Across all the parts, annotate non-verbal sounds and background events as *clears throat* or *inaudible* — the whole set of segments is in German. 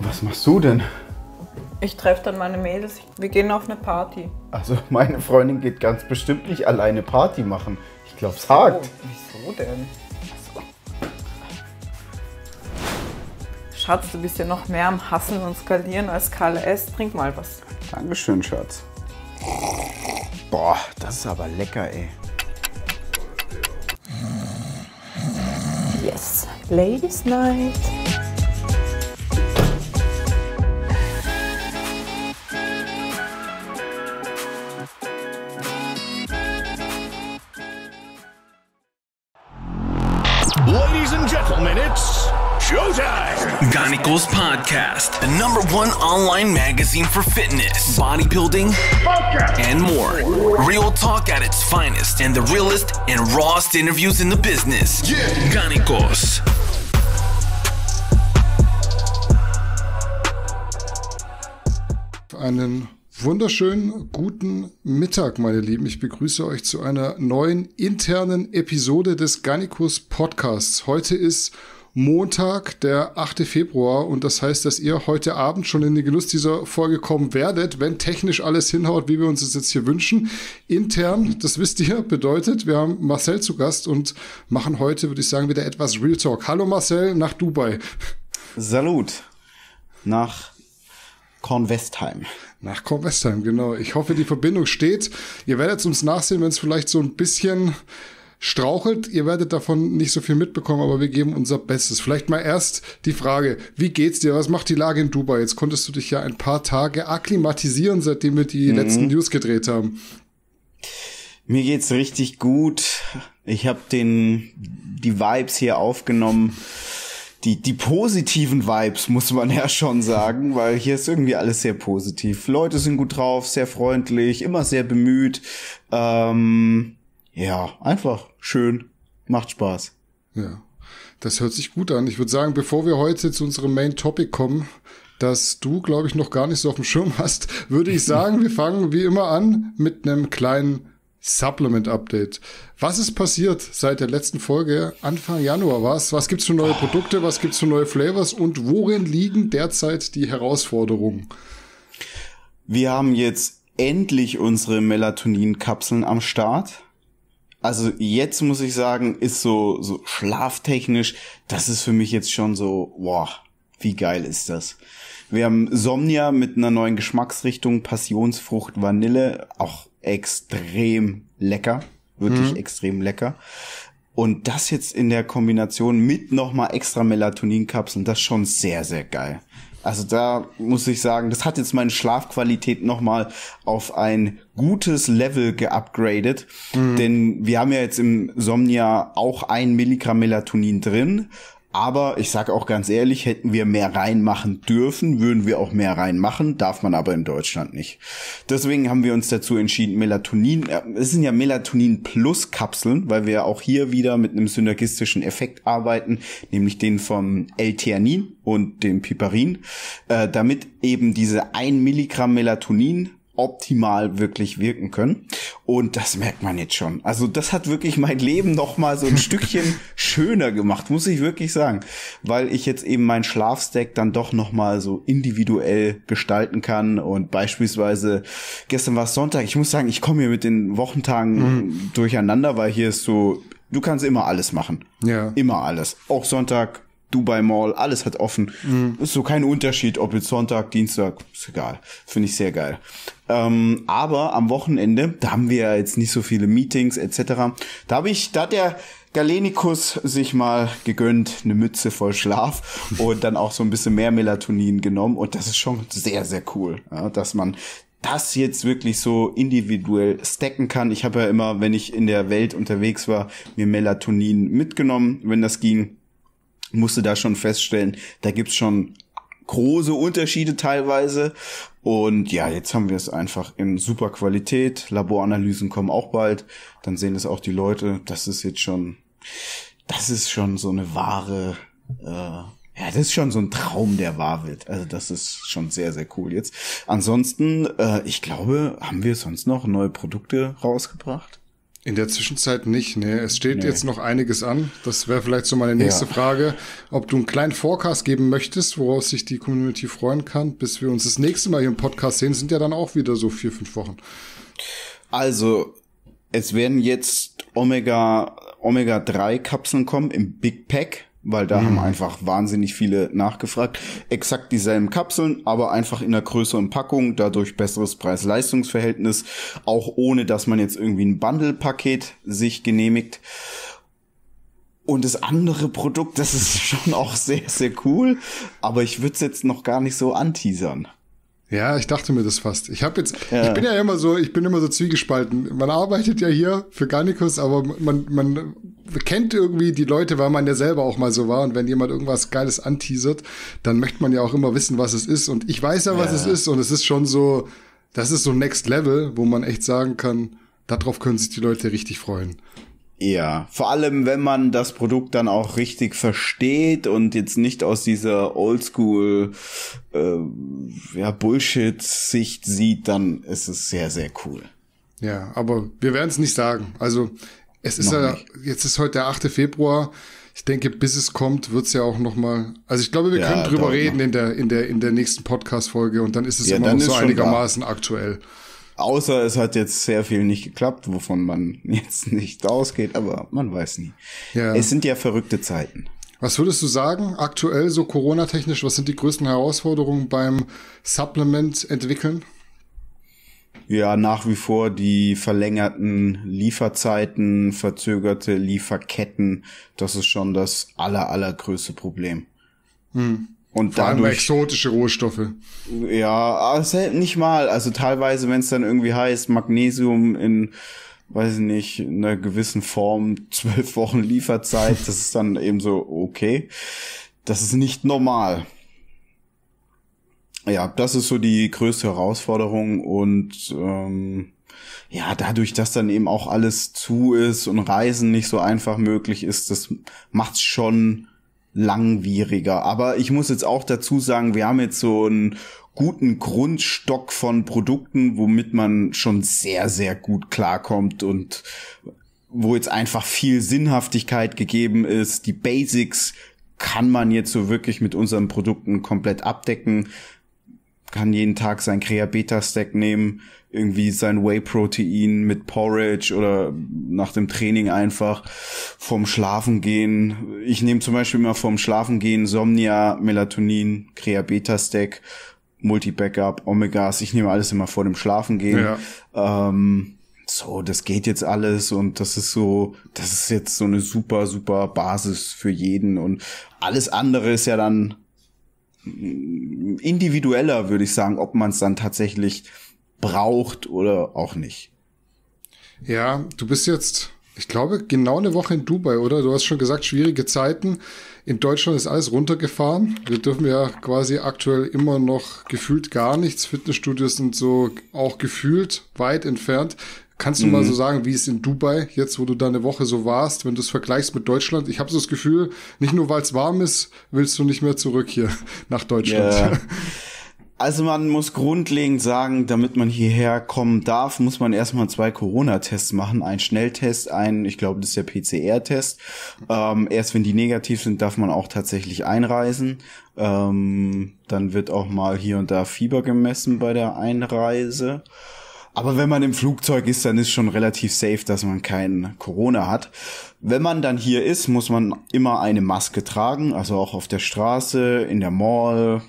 Was machst du denn? Ich treffe dann meine Mädels. Wir gehen auf eine Party. Also meine Freundin geht ganz bestimmt nicht alleine Party machen. Ich glaube, es hakt. Wieso denn? Schatz, du bist ja noch mehr am Hasseln und Skalieren als Karl S. Trink mal was. Dankeschön, Schatz. Boah, das ist aber lecker, ey. Yes, Ladies Night. Podcast, the number one online magazine for fitness, bodybuilding, and more. Real talk at its finest and the realest and rawest interviews in the business. Yeah. Ganicos. Einen wunderschönen guten Mittag, meine Lieben. Ich begrüße euch zu einer neuen internen Episode des Garnicus Podcasts. Heute ist Montag, der 8. Februar. Und das heißt, dass ihr heute Abend schon in den Genuss dieser Folge kommen werdet, wenn technisch alles hinhaut, wie wir uns das jetzt hier wünschen. Intern, das wisst ihr, bedeutet, wir haben Marcel zu Gast und machen heute, würde ich sagen, wieder etwas Real Talk. Hallo Marcel nach Dubai. Salut nach Kornwestheim. Nach Kornwestheim, genau. Ich hoffe, die Verbindung steht. Ihr werdet es uns nachsehen, wenn es vielleicht so ein bisschen strauchelt. Ihr werdet davon nicht so viel mitbekommen, aber wir geben unser Bestes. Vielleicht mal erst die Frage, wie geht's dir? Was macht die Lage in Dubai? Jetzt konntest du dich ja ein paar Tage akklimatisieren, seitdem wir die mhm. letzten News gedreht haben. Mir geht's richtig gut. Ich habe den die Vibes hier aufgenommen. Die, die positiven Vibes, muss man *laughs* ja schon sagen, weil hier ist irgendwie alles sehr positiv. Leute sind gut drauf, sehr freundlich, immer sehr bemüht. Ähm, ja, einfach schön, macht Spaß. Ja, das hört sich gut an. Ich würde sagen, bevor wir heute zu unserem Main Topic kommen, das du, glaube ich, noch gar nicht so auf dem Schirm hast, *laughs* würde ich sagen, wir fangen wie immer an mit einem kleinen Supplement-Update. Was ist passiert seit der letzten Folge? Anfang Januar was? Was gibt's für neue Produkte? Was gibt's für neue Flavors? Und worin liegen derzeit die Herausforderungen? Wir haben jetzt endlich unsere Melatonin-Kapseln am Start also jetzt muss ich sagen, ist so, so schlaftechnisch, das ist für mich jetzt schon so, boah, wie geil ist das. Wir haben Somnia mit einer neuen Geschmacksrichtung, Passionsfrucht, Vanille, auch extrem lecker, wirklich mhm. extrem lecker. Und das jetzt in der Kombination mit nochmal extra Melatoninkapseln, das ist schon sehr, sehr geil. Also da muss ich sagen, das hat jetzt meine Schlafqualität nochmal auf ein gutes Level geupgradet. Mhm. Denn wir haben ja jetzt im Somnia auch ein Milligramm Melatonin drin. Aber ich sage auch ganz ehrlich, hätten wir mehr reinmachen dürfen, würden wir auch mehr reinmachen, darf man aber in Deutschland nicht. Deswegen haben wir uns dazu entschieden, Melatonin, äh, es sind ja Melatonin plus Kapseln, weil wir auch hier wieder mit einem synergistischen Effekt arbeiten, nämlich den vom L-Theanin und dem Piperin, äh, damit eben diese ein Milligramm Melatonin optimal wirklich wirken können. Und das merkt man jetzt schon. Also das hat wirklich mein Leben noch mal so ein *laughs* Stückchen schöner gemacht, muss ich wirklich sagen, weil ich jetzt eben meinen Schlafstack dann doch noch mal so individuell gestalten kann und beispielsweise gestern war es Sonntag. Ich muss sagen, ich komme hier mit den Wochentagen mhm. durcheinander, weil hier ist so Du kannst immer alles machen. Ja. Immer alles. Auch Sonntag, Dubai Mall, alles hat offen. Mhm. Ist so kein Unterschied, ob jetzt Sonntag, Dienstag, ist egal. Finde ich sehr geil. Ähm, aber am Wochenende, da haben wir ja jetzt nicht so viele Meetings etc. Da habe ich, da hat der Galenikus sich mal gegönnt, eine Mütze voll Schlaf *laughs* und dann auch so ein bisschen mehr Melatonin genommen. Und das ist schon sehr, sehr cool, ja, dass man das jetzt wirklich so individuell stacken kann. Ich habe ja immer, wenn ich in der Welt unterwegs war, mir Melatonin mitgenommen, wenn das ging musste da schon feststellen, da gibt's schon große Unterschiede teilweise. Und ja, jetzt haben wir es einfach in super Qualität. Laboranalysen kommen auch bald. Dann sehen es auch die Leute. Das ist jetzt schon, das ist schon so eine wahre, äh, ja, das ist schon so ein Traum, der wahr wird. Also das ist schon sehr, sehr cool jetzt. Ansonsten, äh, ich glaube, haben wir sonst noch neue Produkte rausgebracht? In der Zwischenzeit nicht, ne. Es steht nee. jetzt noch einiges an. Das wäre vielleicht so meine nächste ja. Frage, ob du einen kleinen Forecast geben möchtest, woraus sich die Community freuen kann, bis wir uns das nächste Mal hier im Podcast sehen, sind ja dann auch wieder so vier, fünf Wochen. Also, es werden jetzt Omega, Omega 3 Kapseln kommen im Big Pack weil da mhm. haben einfach wahnsinnig viele nachgefragt. Exakt dieselben Kapseln, aber einfach in einer größeren Packung, dadurch besseres Preis-Leistungs-Verhältnis, auch ohne dass man jetzt irgendwie ein Bundle-Paket sich genehmigt. Und das andere Produkt, das ist *laughs* schon auch sehr, sehr cool, aber ich würde es jetzt noch gar nicht so anteasern. Ja, ich dachte mir das fast. Ich habe jetzt, ja. ich bin ja immer so, ich bin immer so zwiegespalten. Man arbeitet ja hier für Garnicus, aber man, man kennt irgendwie die Leute, weil man ja selber auch mal so war. Und wenn jemand irgendwas Geiles anteasert, dann möchte man ja auch immer wissen, was es ist. Und ich weiß ja, was ja. es ist. Und es ist schon so, das ist so Next Level, wo man echt sagen kann, darauf können sich die Leute richtig freuen. Ja, vor allem wenn man das Produkt dann auch richtig versteht und jetzt nicht aus dieser Oldschool äh, ja, Bullshit-Sicht sieht, dann ist es sehr, sehr cool. Ja, aber wir werden es nicht sagen. Also es ist ja, jetzt ist heute der 8. Februar. Ich denke, bis es kommt, wird es ja auch nochmal. Also ich glaube, wir ja, können drüber reden in der in der in der nächsten Podcast Folge und dann ist es ja, immer noch so einigermaßen da. aktuell. Außer es hat jetzt sehr viel nicht geklappt, wovon man *laughs* jetzt nicht ausgeht, aber man weiß nie. Ja. Es sind ja verrückte Zeiten. Was würdest du sagen, aktuell so Corona-technisch, was sind die größten Herausforderungen beim Supplement entwickeln? Ja, nach wie vor die verlängerten Lieferzeiten, verzögerte Lieferketten, das ist schon das aller, allergrößte Problem. Hm. Und Vor dadurch, allem exotische Rohstoffe. Ja, also nicht mal. Also teilweise, wenn es dann irgendwie heißt, Magnesium in, weiß ich nicht, in einer gewissen Form, *laughs* zwölf Wochen Lieferzeit, das ist dann eben so, okay. Das ist nicht normal. Ja, das ist so die größte Herausforderung und ähm, ja, dadurch, dass dann eben auch alles zu ist und Reisen nicht so einfach möglich ist, das macht's schon langwieriger. Aber ich muss jetzt auch dazu sagen, wir haben jetzt so einen guten Grundstock von Produkten, womit man schon sehr, sehr gut klarkommt und wo jetzt einfach viel Sinnhaftigkeit gegeben ist. Die Basics kann man jetzt so wirklich mit unseren Produkten komplett abdecken kann jeden Tag sein Crea-Beta-Stack nehmen, irgendwie sein Whey-Protein mit Porridge oder nach dem Training einfach vorm Schlafen gehen. Ich nehme zum Beispiel immer vorm Schlafen gehen Somnia, Melatonin, Crea-Beta-Stack, Multi-Backup, Omegas. Ich nehme alles immer vor dem Schlafen gehen. Ja. Ähm, so, das geht jetzt alles und das ist so, das ist jetzt so eine super, super Basis für jeden und alles andere ist ja dann individueller, würde ich sagen, ob man es dann tatsächlich braucht oder auch nicht. Ja, du bist jetzt, ich glaube, genau eine Woche in Dubai, oder? Du hast schon gesagt, schwierige Zeiten. In Deutschland ist alles runtergefahren. Wir dürfen ja quasi aktuell immer noch gefühlt gar nichts. Fitnessstudios sind so auch gefühlt weit entfernt. Kannst du mhm. mal so mhm. sagen, wie es in Dubai, jetzt wo du da eine Woche so warst, wenn du es vergleichst mit Deutschland? Ich habe so das Gefühl, nicht nur weil es warm ist, willst du nicht mehr zurück hier *laughs* nach Deutschland. Yeah. *laughs* Also man muss grundlegend sagen, damit man hierher kommen darf, muss man erstmal zwei Corona-Tests machen. Einen Schnelltest, einen, ich glaube, das ist der PCR-Test. Ähm, erst wenn die negativ sind, darf man auch tatsächlich einreisen. Ähm, dann wird auch mal hier und da Fieber gemessen bei der Einreise. Aber wenn man im Flugzeug ist, dann ist schon relativ safe, dass man keinen Corona hat. Wenn man dann hier ist, muss man immer eine Maske tragen, also auch auf der Straße, in der Mall,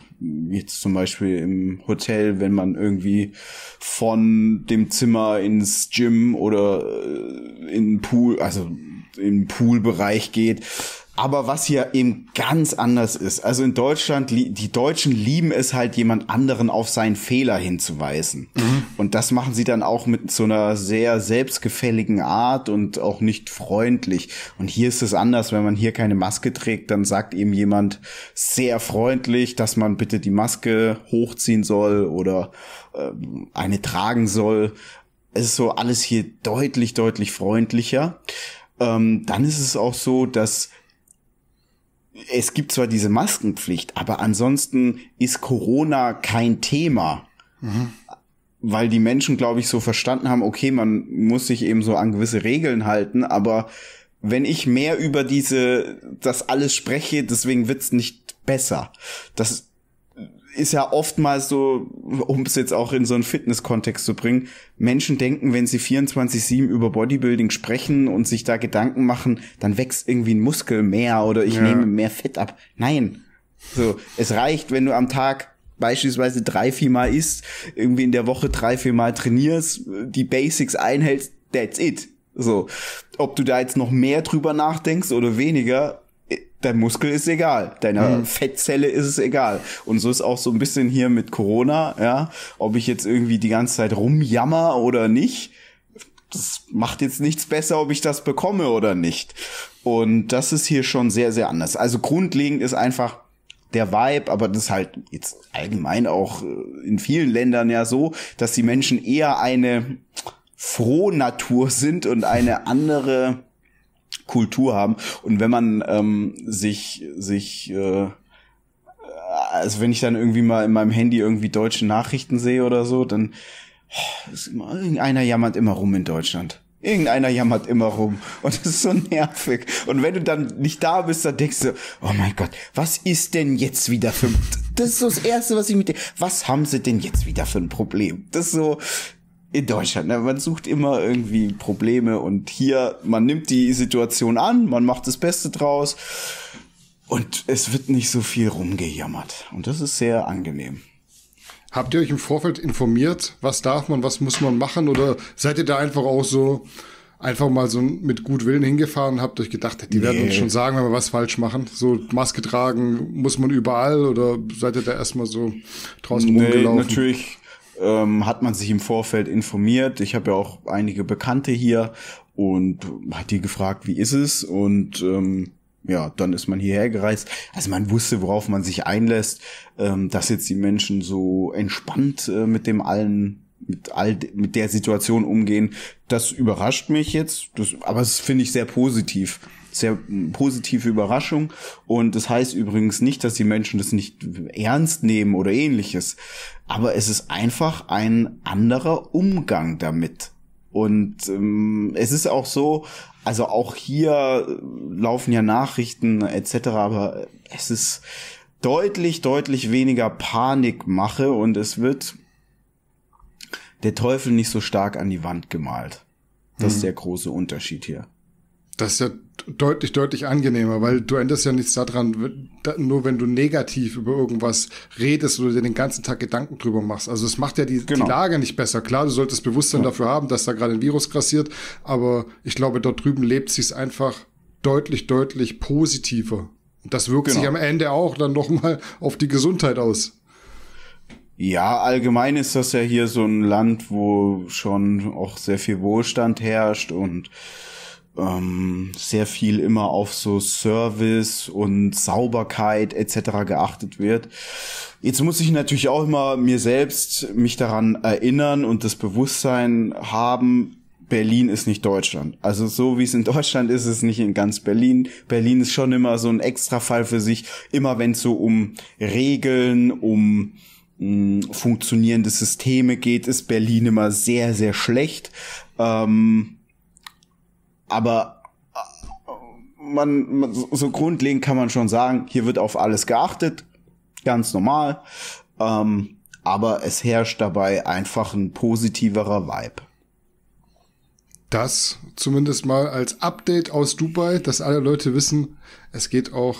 jetzt zum Beispiel im Hotel, wenn man irgendwie von dem Zimmer ins Gym oder äh, in Pool, also im Poolbereich geht, aber was hier eben ganz anders ist, also in Deutschland, die Deutschen lieben es halt, jemand anderen auf seinen Fehler hinzuweisen. Mhm. Und das machen sie dann auch mit so einer sehr selbstgefälligen Art und auch nicht freundlich. Und hier ist es anders, wenn man hier keine Maske trägt, dann sagt eben jemand sehr freundlich, dass man bitte die Maske hochziehen soll oder äh, eine tragen soll. Es ist so alles hier deutlich, deutlich freundlicher. Ähm, dann ist es auch so, dass es gibt zwar diese Maskenpflicht, aber ansonsten ist Corona kein Thema. Mhm. Weil die Menschen, glaube ich, so verstanden haben, okay, man muss sich eben so an gewisse Regeln halten, aber wenn ich mehr über diese, das alles spreche, deswegen wird es nicht besser. Das ist ja oftmals so, um es jetzt auch in so einen Fitness-Kontext zu bringen, Menschen denken, wenn sie 24-7 über Bodybuilding sprechen und sich da Gedanken machen, dann wächst irgendwie ein Muskel mehr oder ich ja. nehme mehr Fett ab. Nein. So, es reicht, wenn du am Tag beispielsweise drei, vier Mal isst, irgendwie in der Woche drei, vier Mal trainierst, die Basics einhältst, that's it. So, ob du da jetzt noch mehr drüber nachdenkst oder weniger, dein Muskel ist egal, deiner mhm. Fettzelle ist es egal. Und so ist auch so ein bisschen hier mit Corona, ja, ob ich jetzt irgendwie die ganze Zeit rumjammer oder nicht. Das macht jetzt nichts besser, ob ich das bekomme oder nicht. Und das ist hier schon sehr, sehr anders. Also grundlegend ist einfach der Vibe, aber das ist halt jetzt allgemein auch äh, in vielen Ländern ja so, dass die Menschen eher eine Frohnatur sind und eine andere Kultur haben. Und wenn man ähm, sich, sich äh, also wenn ich dann irgendwie mal in meinem Handy irgendwie deutsche Nachrichten sehe oder so, dann oh, ist immer, irgendeiner jammert immer rum in Deutschland. Irgendeiner jammert immer rum und das ist so nervig. Und wenn du dann nicht da bist, dann denkst du, oh mein Gott, was ist denn jetzt wieder für... ein... Das ist so das Erste, was ich mit dir... Was haben sie denn jetzt wieder für ein Problem? Das ist so, in Deutschland. Ne? Man sucht immer irgendwie Probleme und hier, man nimmt die Situation an, man macht das Beste draus und es wird nicht so viel rumgejammert. Und das ist sehr angenehm. Habt ihr euch im Vorfeld informiert? Was darf man, was muss man machen? Oder seid ihr da einfach auch so, einfach mal so mit gut Willen hingefahren habt euch gedacht, die nee. werden uns schon sagen, wenn wir was falsch machen. So Maske tragen muss man überall oder seid ihr da erstmal so draußen nee, rumgelaufen? Natürlich ähm, hat man sich im Vorfeld informiert. Ich habe ja auch einige Bekannte hier und hat die gefragt, wie ist es? Und ähm, ja, dann ist man hierher gereist. Also man wusste, worauf man sich einlässt, ähm, dass jetzt die Menschen so entspannt äh, mit dem allen mit all mit der Situation umgehen, das überrascht mich jetzt. Das, aber es finde ich sehr positiv sehr positive Überraschung. Und das heißt übrigens nicht, dass die Menschen das nicht ernst nehmen oder ähnliches. Aber es ist einfach ein anderer Umgang damit. Und ähm, es ist auch so, also auch hier äh, laufen ja Nachrichten etc., aber es ist deutlich, deutlich weniger Panikmache und es wird der Teufel nicht so stark an die Wand gemalt. Das ist mhm. der große Unterschied hier. Das ist ja deutlich, deutlich angenehmer, weil du änderst ja nichts daran, nur wenn du negativ über irgendwas redest oder dir den ganzen Tag Gedanken drüber machst. Also es macht ja die, genau. die Lage nicht besser. Klar, du solltest Bewusstsein ja. dafür haben, dass da gerade ein Virus grassiert, aber ich glaube, dort drüben lebt sich einfach deutlich, deutlich positiver. Und das wirkt genau. sich am Ende auch dann nochmal auf die Gesundheit aus. Ja, allgemein ist das ja hier so ein Land, wo schon auch sehr viel Wohlstand herrscht und ähm, sehr viel immer auf so Service und Sauberkeit etc. geachtet wird. Jetzt muss ich natürlich auch immer mir selbst mich daran erinnern und das Bewusstsein haben, Berlin ist nicht Deutschland. Also so wie es in Deutschland ist, ist es nicht in ganz Berlin. Berlin ist schon immer so ein Extrafall für sich. Immer wenn es so um Regeln, um hm, funktionierende Systeme geht, ist Berlin immer sehr, sehr schlecht. Ähm, aber äh, man, man so grundlegend kann man schon sagen, hier wird auf alles geachtet, ganz normal. Ähm, aber es herrscht dabei einfach ein positiverer Vibe. Das zumindest mal als Update aus Dubai, dass alle Leute wissen, es geht auch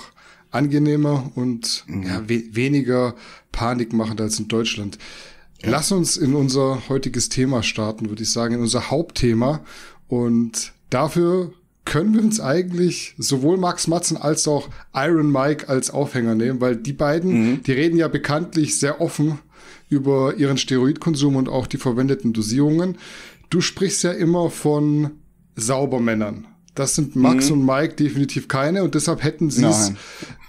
angenehmer und mhm. ja, we weniger panikmachend als in Deutschland. Ja. Lass uns in unser heutiges Thema starten, würde ich sagen, in unser Hauptthema. Und dafür können wir uns eigentlich sowohl Max Matzen als auch Iron Mike als Aufhänger nehmen, weil die beiden, mhm. die reden ja bekanntlich sehr offen über ihren Steroidkonsum und auch die verwendeten Dosierungen. Du sprichst ja immer von Saubermännern. Das sind Max mhm. und Mike definitiv keine und deshalb hätten sie es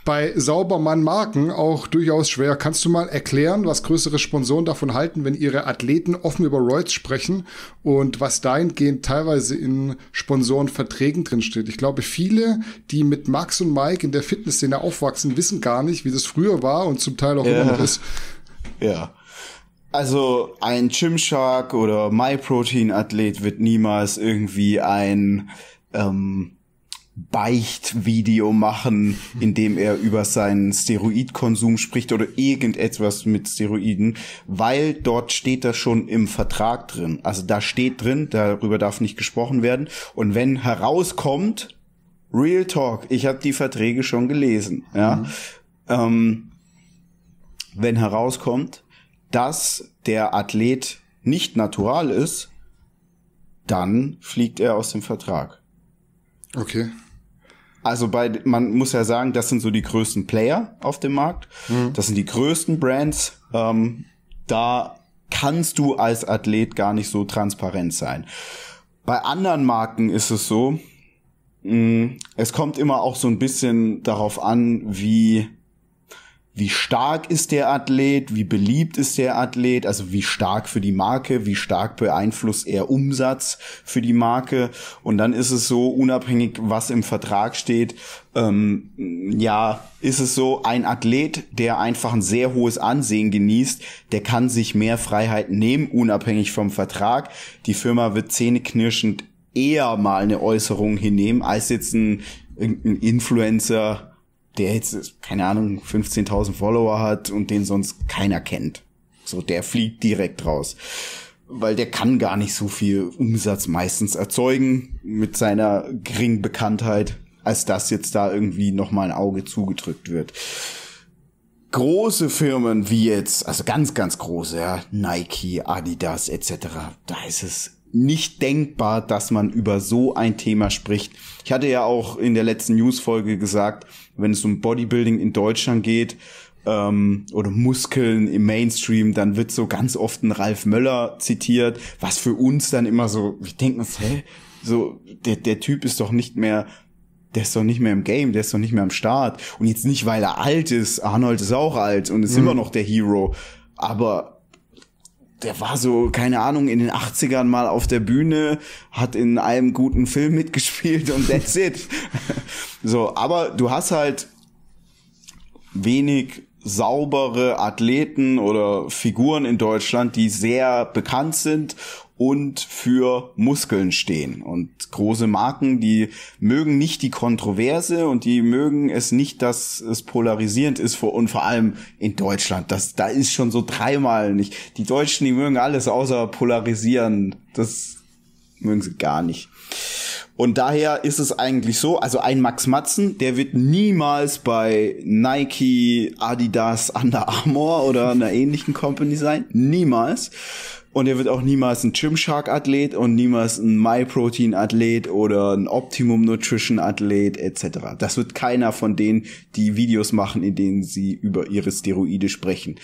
bei Saubermann Marken auch durchaus schwer. Kannst du mal erklären, was größere Sponsoren davon halten, wenn ihre Athleten offen über Royals sprechen und was dahingehend teilweise in Sponsorenverträgen drinsteht? Ich glaube, viele, die mit Max und Mike in der Fitnessszene aufwachsen, wissen gar nicht, wie das früher war und zum Teil auch ja. immer noch ist. Ja. Also ein Gymshark oder MyProtein-Athlet wird niemals irgendwie ein ähm, Beichtvideo machen, *laughs* in dem er über seinen Steroidkonsum spricht oder irgendetwas mit Steroiden, weil dort steht das schon im Vertrag drin. Also da steht drin, darüber darf nicht gesprochen werden. Und wenn herauskommt, Real Talk, ich habe die Verträge schon gelesen, ja. Mhm. Ähm, wenn herauskommt, dass der Athlet nicht natural ist, dann fliegt er aus dem Vertrag. Okay. Also bei, man muss ja sagen, das sind so die größten Player auf dem Markt. Mhm. Das sind die größten Brands. Ähm, da kannst du als Athlet gar nicht so transparent sein. Bei anderen Marken ist es so, mh, mm, es kommt immer auch so ein bisschen darauf an, wie wie stark ist der Athlet, wie beliebt ist der Athlet, also wie stark für die Marke, wie stark beeinflusst er Umsatz für die Marke. Und dann ist es so, unabhängig, was im Vertrag steht, ähm, ja, ist es so, ein Athlet, der einfach ein sehr hohes Ansehen genießt, der kann sich mehr Freiheit nehmen, unabhängig vom Vertrag. Die Firma wird zähneknirschend eher mal eine Äußerung hinnehmen, als jetzt ein, ein Influencer, der jetzt, keine Ahnung, 15.000 Follower hat und den sonst keiner kennt. So, der fliegt direkt raus. Weil der kann gar nicht so viel Umsatz meistens erzeugen mit seiner geringen Bekanntheit, als dass jetzt da irgendwie nochmal ein Auge zugedrückt wird. Große Firmen wie jetzt, also ganz, ganz große, ja, Nike, Adidas etc., da ist es nicht denkbar, dass man über so ein Thema spricht. Ich hatte ja auch in der letzten News-Folge gesagt, wenn es um Bodybuilding in Deutschland geht ähm, oder Muskeln im Mainstream, dann wird so ganz oft ein Ralf Möller zitiert, was für uns dann immer so, wir denken uns, hä, so, der, der Typ ist doch nicht mehr der ist doch nicht mehr im Game, der ist doch nicht mehr am Start. Und jetzt nicht, weil er alt ist. Arnold ist auch alt und ist mhm. immer noch der Hero. Aber der war so, keine Ahnung, in den 80ern mal auf der Bühne, hat in einem guten Film mitgespielt und *laughs* that's it. so, aber du hast halt wenig saubere Athleten oder Figuren in Deutschland, die sehr bekannt sind und für Muskeln stehen. Und große Marken, die mögen nicht die Kontroverse und die mögen es nicht, dass es polarisierend ist und vor allem in Deutschland. Das, da ist schon so dreimal nicht. Die Deutschen, die mögen alles außer polarisieren. Das mögen sie gar nicht. Und daher ist es eigentlich so, also ein Max Matzen, der wird niemals bei Nike, Adidas, Under Armour oder einer ähnlichen Company sein. Niemals. Und er wird auch niemals ein Gymshark-Athlet und niemals ein MyProtein-Athlet oder ein Optimum Nutrition-Athlet etc. Das wird keiner von denen, die Videos machen, in denen sie über ihre Steroide sprechen.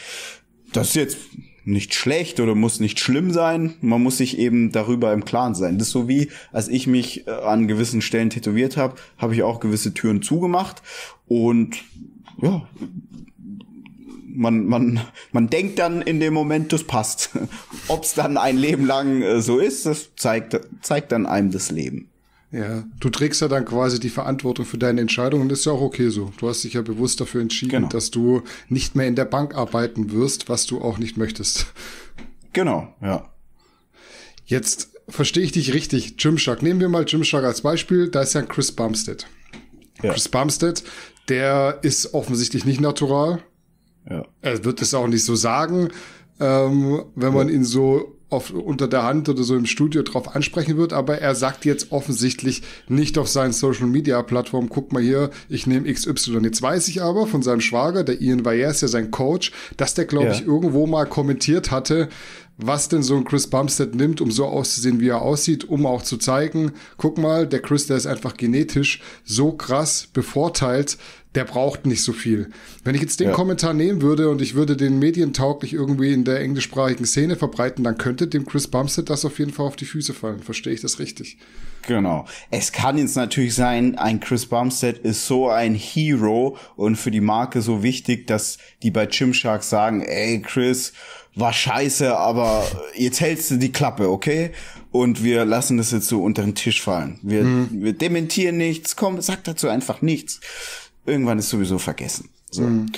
Das ist jetzt nicht schlecht oder muss nicht schlimm sein. Man muss sich eben darüber im Klaren sein. Das ist so wie, als ich mich äh, an gewissen Stellen tätowiert habe, habe ich auch gewisse Türen zugemacht und ja, man, man, man denkt dann in dem Moment, das passt. *laughs* Ob es dann ein Leben lang äh, so ist, das zeigt, zeigt dann einem das Leben. Ja, du trägst ja dann quasi die Verantwortung für deine Entscheidungen. Das ist ja auch okay so. Du hast dich ja bewusst dafür entschieden, genau. dass du nicht mehr in der Bank arbeiten wirst, was du auch nicht möchtest. Genau, ja. Jetzt verstehe ich dich richtig. Gymshark. Nehmen wir mal Gymshark als Beispiel. Da ist ja Chris Bumstead. Ja. Chris Bumstead, der ist offensichtlich nicht natural. Ja. Er wird es auch nicht so sagen, ähm, wenn man ihn so oft unter der Hand oder so im Studio drauf ansprechen wird, aber er sagt jetzt offensichtlich nicht auf seinen Social Media Plattformen, guck mal hier, ich nehme XY. Jetzt weiß ich aber von seinem Schwager, der Ian ist ja sein Coach, dass der, glaube ja. ich, irgendwo mal kommentiert hatte, was denn so ein Chris Bumstead nimmt, um so auszusehen, wie er aussieht, um auch zu zeigen, guck mal, der Chris, der ist einfach genetisch so krass bevorteilt, der braucht nicht so viel. Wenn ich jetzt den ja. Kommentar nehmen würde und ich würde den medientauglich irgendwie in der englischsprachigen Szene verbreiten, dann könnte dem Chris Bumstead das auf jeden Fall auf die Füße fallen. Verstehe ich das richtig? Genau. Es kann jetzt natürlich sein, ein Chris Bumstead ist so ein Hero und für die Marke so wichtig, dass die bei Gymshark sagen, ey Chris, war scheiße, aber jetzt hältst du die Klappe, okay? Und wir lassen das jetzt so unter den Tisch fallen. Wir, mhm. wir dementieren nichts, komm, sag dazu einfach nichts irgendwann ist sowieso vergessen. So. Mhm.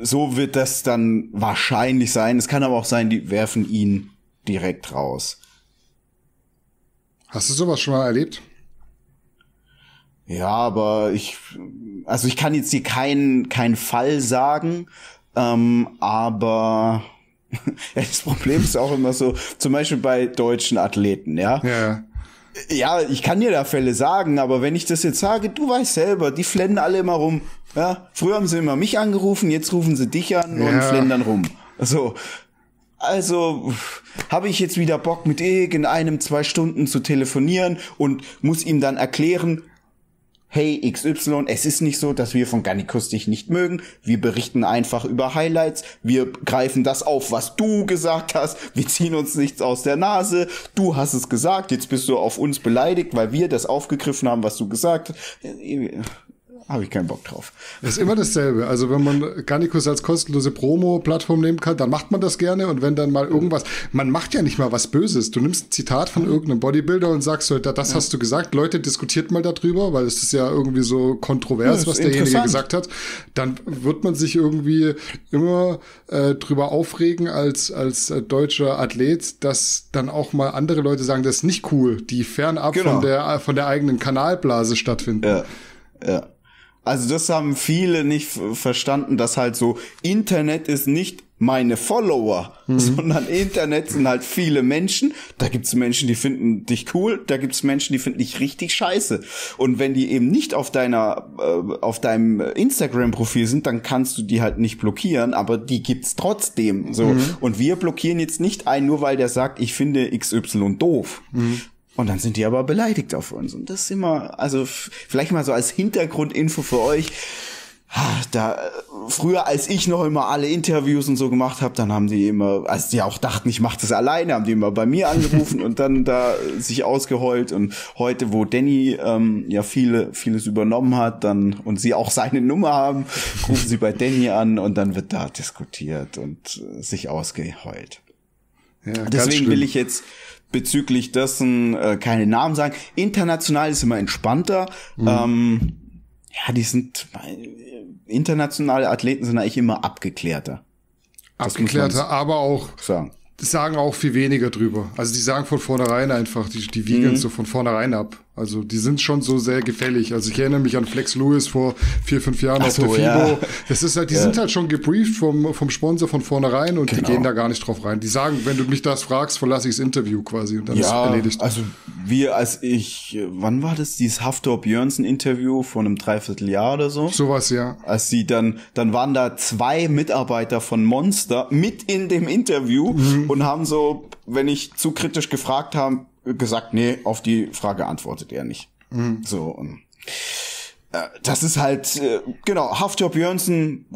so wird das dann wahrscheinlich sein. Es kann aber auch sein, die werfen ihn direkt raus. Hast du sowas schon mal erlebt? Ja, aber ich, also ich kann jetzt hier keinen keinen Fall sagen, ähm, aber *laughs* ja, das Problem ist auch immer so, zum Beispiel bei deutschen Athleten, ja. ja. Ja, ich kann dir da Fälle sagen, aber wenn ich das jetzt sage, du weißt selber, die flenden alle immer rum. Ja, früher haben sie immer mich angerufen, jetzt rufen sie dich an und ja. flendern rum. So. Also habe ich jetzt wieder Bock, mit irgendeinem zwei Stunden zu telefonieren und muss ihm dann erklären, hey XY, es ist nicht so, dass wir von Gannikus dich nicht mögen. Wir berichten einfach über Highlights. Wir greifen das auf, was du gesagt hast. Wir ziehen uns nichts aus der Nase. Du hast es gesagt. Jetzt bist du auf uns beleidigt, weil wir das aufgegriffen haben, was du gesagt hast. Habe ich keinen Bock drauf. Das ist immer dasselbe. Also wenn man Garnicus als kostenlose Promo-Plattform nehmen kann, dann macht man das gerne. Und wenn dann mal irgendwas, man macht ja nicht mal was Böses. Du nimmst ein Zitat von irgendeinem Bodybuilder und sagst so, das hast du gesagt. Leute, diskutiert mal darüber, weil es ist ja irgendwie so kontrovers, ja, was derjenige gesagt hat. Dann wird man sich irgendwie immer äh, drüber aufregen als, als äh, deutscher Athlet, dass dann auch mal andere Leute sagen, das ist nicht cool, die fernab genau. von, der, von der eigenen Kanalblase stattfinden. Ja, ja. Also das haben viele nicht verstanden, dass halt so Internet ist nicht meine Follower, mhm. sondern Internet sind halt viele Menschen. Da gibt's Menschen, die finden dich cool, da gibt's Menschen, die finden dich richtig scheiße. Und wenn die eben nicht auf deiner, äh, auf deinem Instagram-Profil sind, dann kannst du die halt nicht blockieren, aber die gibt's trotzdem. So. Mhm. Und wir blockieren jetzt nicht einen, nur weil der sagt, ich finde XY doof. Mhm. Und dann sind die aber beleidigt auf uns. Und das ist immer, also vielleicht mal so als Hintergrundinfo für euch. Da früher, als ich noch immer alle Interviews und so gemacht habe, dann haben die immer, als die auch dachten, ich mache das alleine, haben die immer bei mir angerufen *laughs* und dann da sich ausgeheult. Und heute, wo Danny ähm, ja viele, vieles übernommen hat, dann und sie auch seine Nummer haben, *laughs* rufen sie bei Danny an und dann wird da diskutiert und äh, sich ausgeheult. Ja, Deswegen will ich jetzt bezüglich dessen äh, keine Namen sagen. International ist immer entspannter. Mhm. Ähm, ja, die sind äh, internationale Athleten sind eigentlich immer abgeklärter. Abgeklärter, aber auch sagen. sagen auch viel weniger drüber. Also die sagen von vornherein einfach, die, die wiegen mhm. so von vornherein ab. Also die sind schon so sehr gefällig. Also ich erinnere mich an Flex Lewis vor vier, fünf Jahren Ach auf so, der FIBO. Ja. Das ist halt, die ja. sind halt schon gebrieft vom, vom Sponsor von vornherein und genau. die gehen da gar nicht drauf rein. Die sagen, wenn du mich das fragst, verlasse ich das Interview quasi und dann ja, ist es erledigt. Also wir, als ich, wann war das, dieses Haftor Björnsen Interview vor einem Dreivierteljahr oder so? Sowas, ja. Als sie dann, dann waren da zwei Mitarbeiter von Monster mit in dem Interview mhm. und haben so, wenn ich zu kritisch gefragt habe, gesagt, nee, auf die Frage antwortet er nicht. Mhm. So und äh, das ist halt äh, genau Haftor Björnsen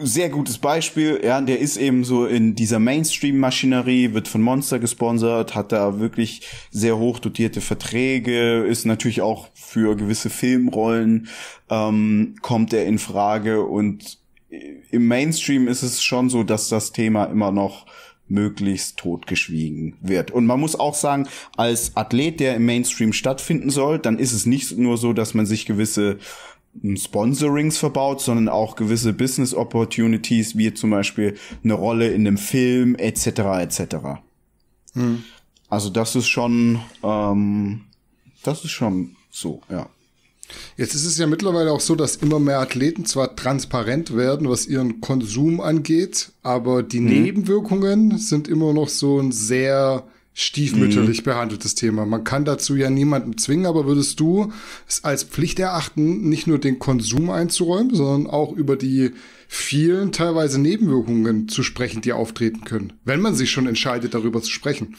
sehr gutes Beispiel. Ja, der ist eben so in dieser Mainstream-Maschinerie, wird von Monster gesponsert, hat da wirklich sehr hoch dotierte Verträge, ist natürlich auch für gewisse Filmrollen ähm, kommt er in Frage und äh, im Mainstream ist es schon so, dass das Thema immer noch möglichst totgeschwiegen wird. Und man muss auch sagen, als Athlet, der im Mainstream stattfinden soll, dann ist es nicht nur so, dass man sich gewisse hm, Sponsorings verbaut, sondern auch gewisse Business Opportunities, wie zum Beispiel eine Rolle in einem Film etc. etc. Hm. Also das ist schon, ähm, das ist schon so, ja. Jetzt ist es ja mittlerweile auch so, dass immer mehr Athleten zwar transparent werden, was ihren Konsum angeht, aber die mhm. Nebenwirkungen sind immer noch so ein sehr stiefmütterlich mhm. behandeltes Thema. Man kann dazu ja niemanden zwingen, aber würdest du es als Pflicht erachten, nicht nur den Konsum einzuräumen, sondern auch über die vielen teilweise Nebenwirkungen zu sprechen, die auftreten können, wenn man sich schon entscheidet, darüber zu sprechen?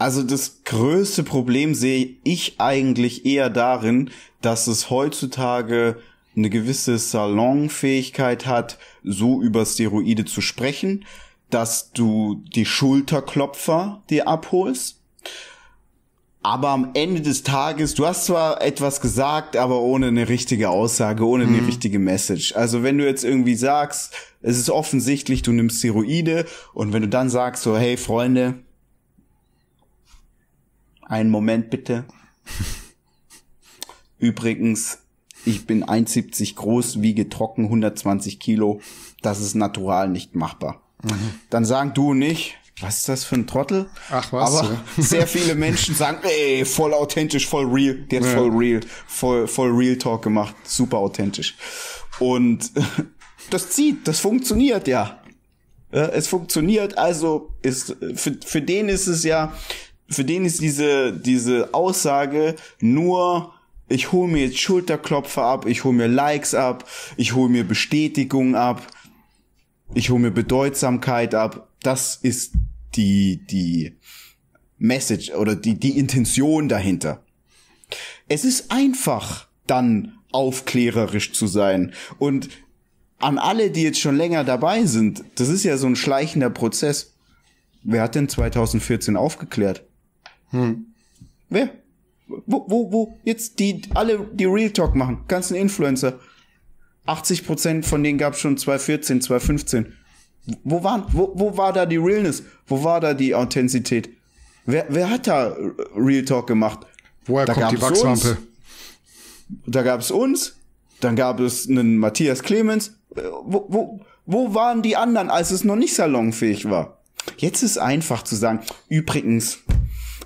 Also das größte Problem sehe ich eigentlich eher darin, dass es heutzutage eine gewisse Salonfähigkeit hat, so über Steroide zu sprechen, dass du die Schulterklopfer dir abholst. Aber am Ende des Tages, du hast zwar etwas gesagt, aber ohne eine richtige Aussage, ohne mhm. eine richtige Message. Also wenn du jetzt irgendwie sagst, es ist offensichtlich, du nimmst Steroide und wenn du dann sagst so, hey Freunde, einen Moment bitte. Übrigens, ich bin 1,70 groß, wiege trocken 120 Kilo. Das ist natural nicht machbar. Mhm. Dann sagen du und ich, was ist das für ein Trottel? Ach was. Aber ja. *laughs* sehr viele Menschen sagen, ey, voll authentisch, voll real. Der hat ja. voll real, voll, voll real Talk gemacht. Super authentisch. Und *laughs* das zieht, das funktioniert ja. Es funktioniert, also ist, für, für den ist es ja für den ist diese, diese Aussage nur, ich hole mir jetzt Schulterklopfer ab, ich hole mir Likes ab, ich hole mir Bestätigung ab, ich hole mir Bedeutsamkeit ab. Das ist die, die Message oder die, die Intention dahinter. Es ist einfach, dann aufklärerisch zu sein. Und an alle, die jetzt schon länger dabei sind, das ist ja so ein schleichender Prozess. Wer hat denn 2014 aufgeklärt? Hm. Wer? Wo, wo, wo? Jetzt die alle, die Real Talk machen. Ganzen Influencer. 80% Prozent von denen gab schon 2014, 2015. Wo, waren, wo, wo war da die Realness? Wo war da die Authentizität? Wer, wer hat da Real Talk gemacht? Woher da kommt die Wachswampe? Da gab es uns, dann gab es einen Matthias Clemens. Äh, wo, wo, wo waren die anderen, als es noch nicht salonfähig war? Jetzt ist einfach zu sagen, übrigens,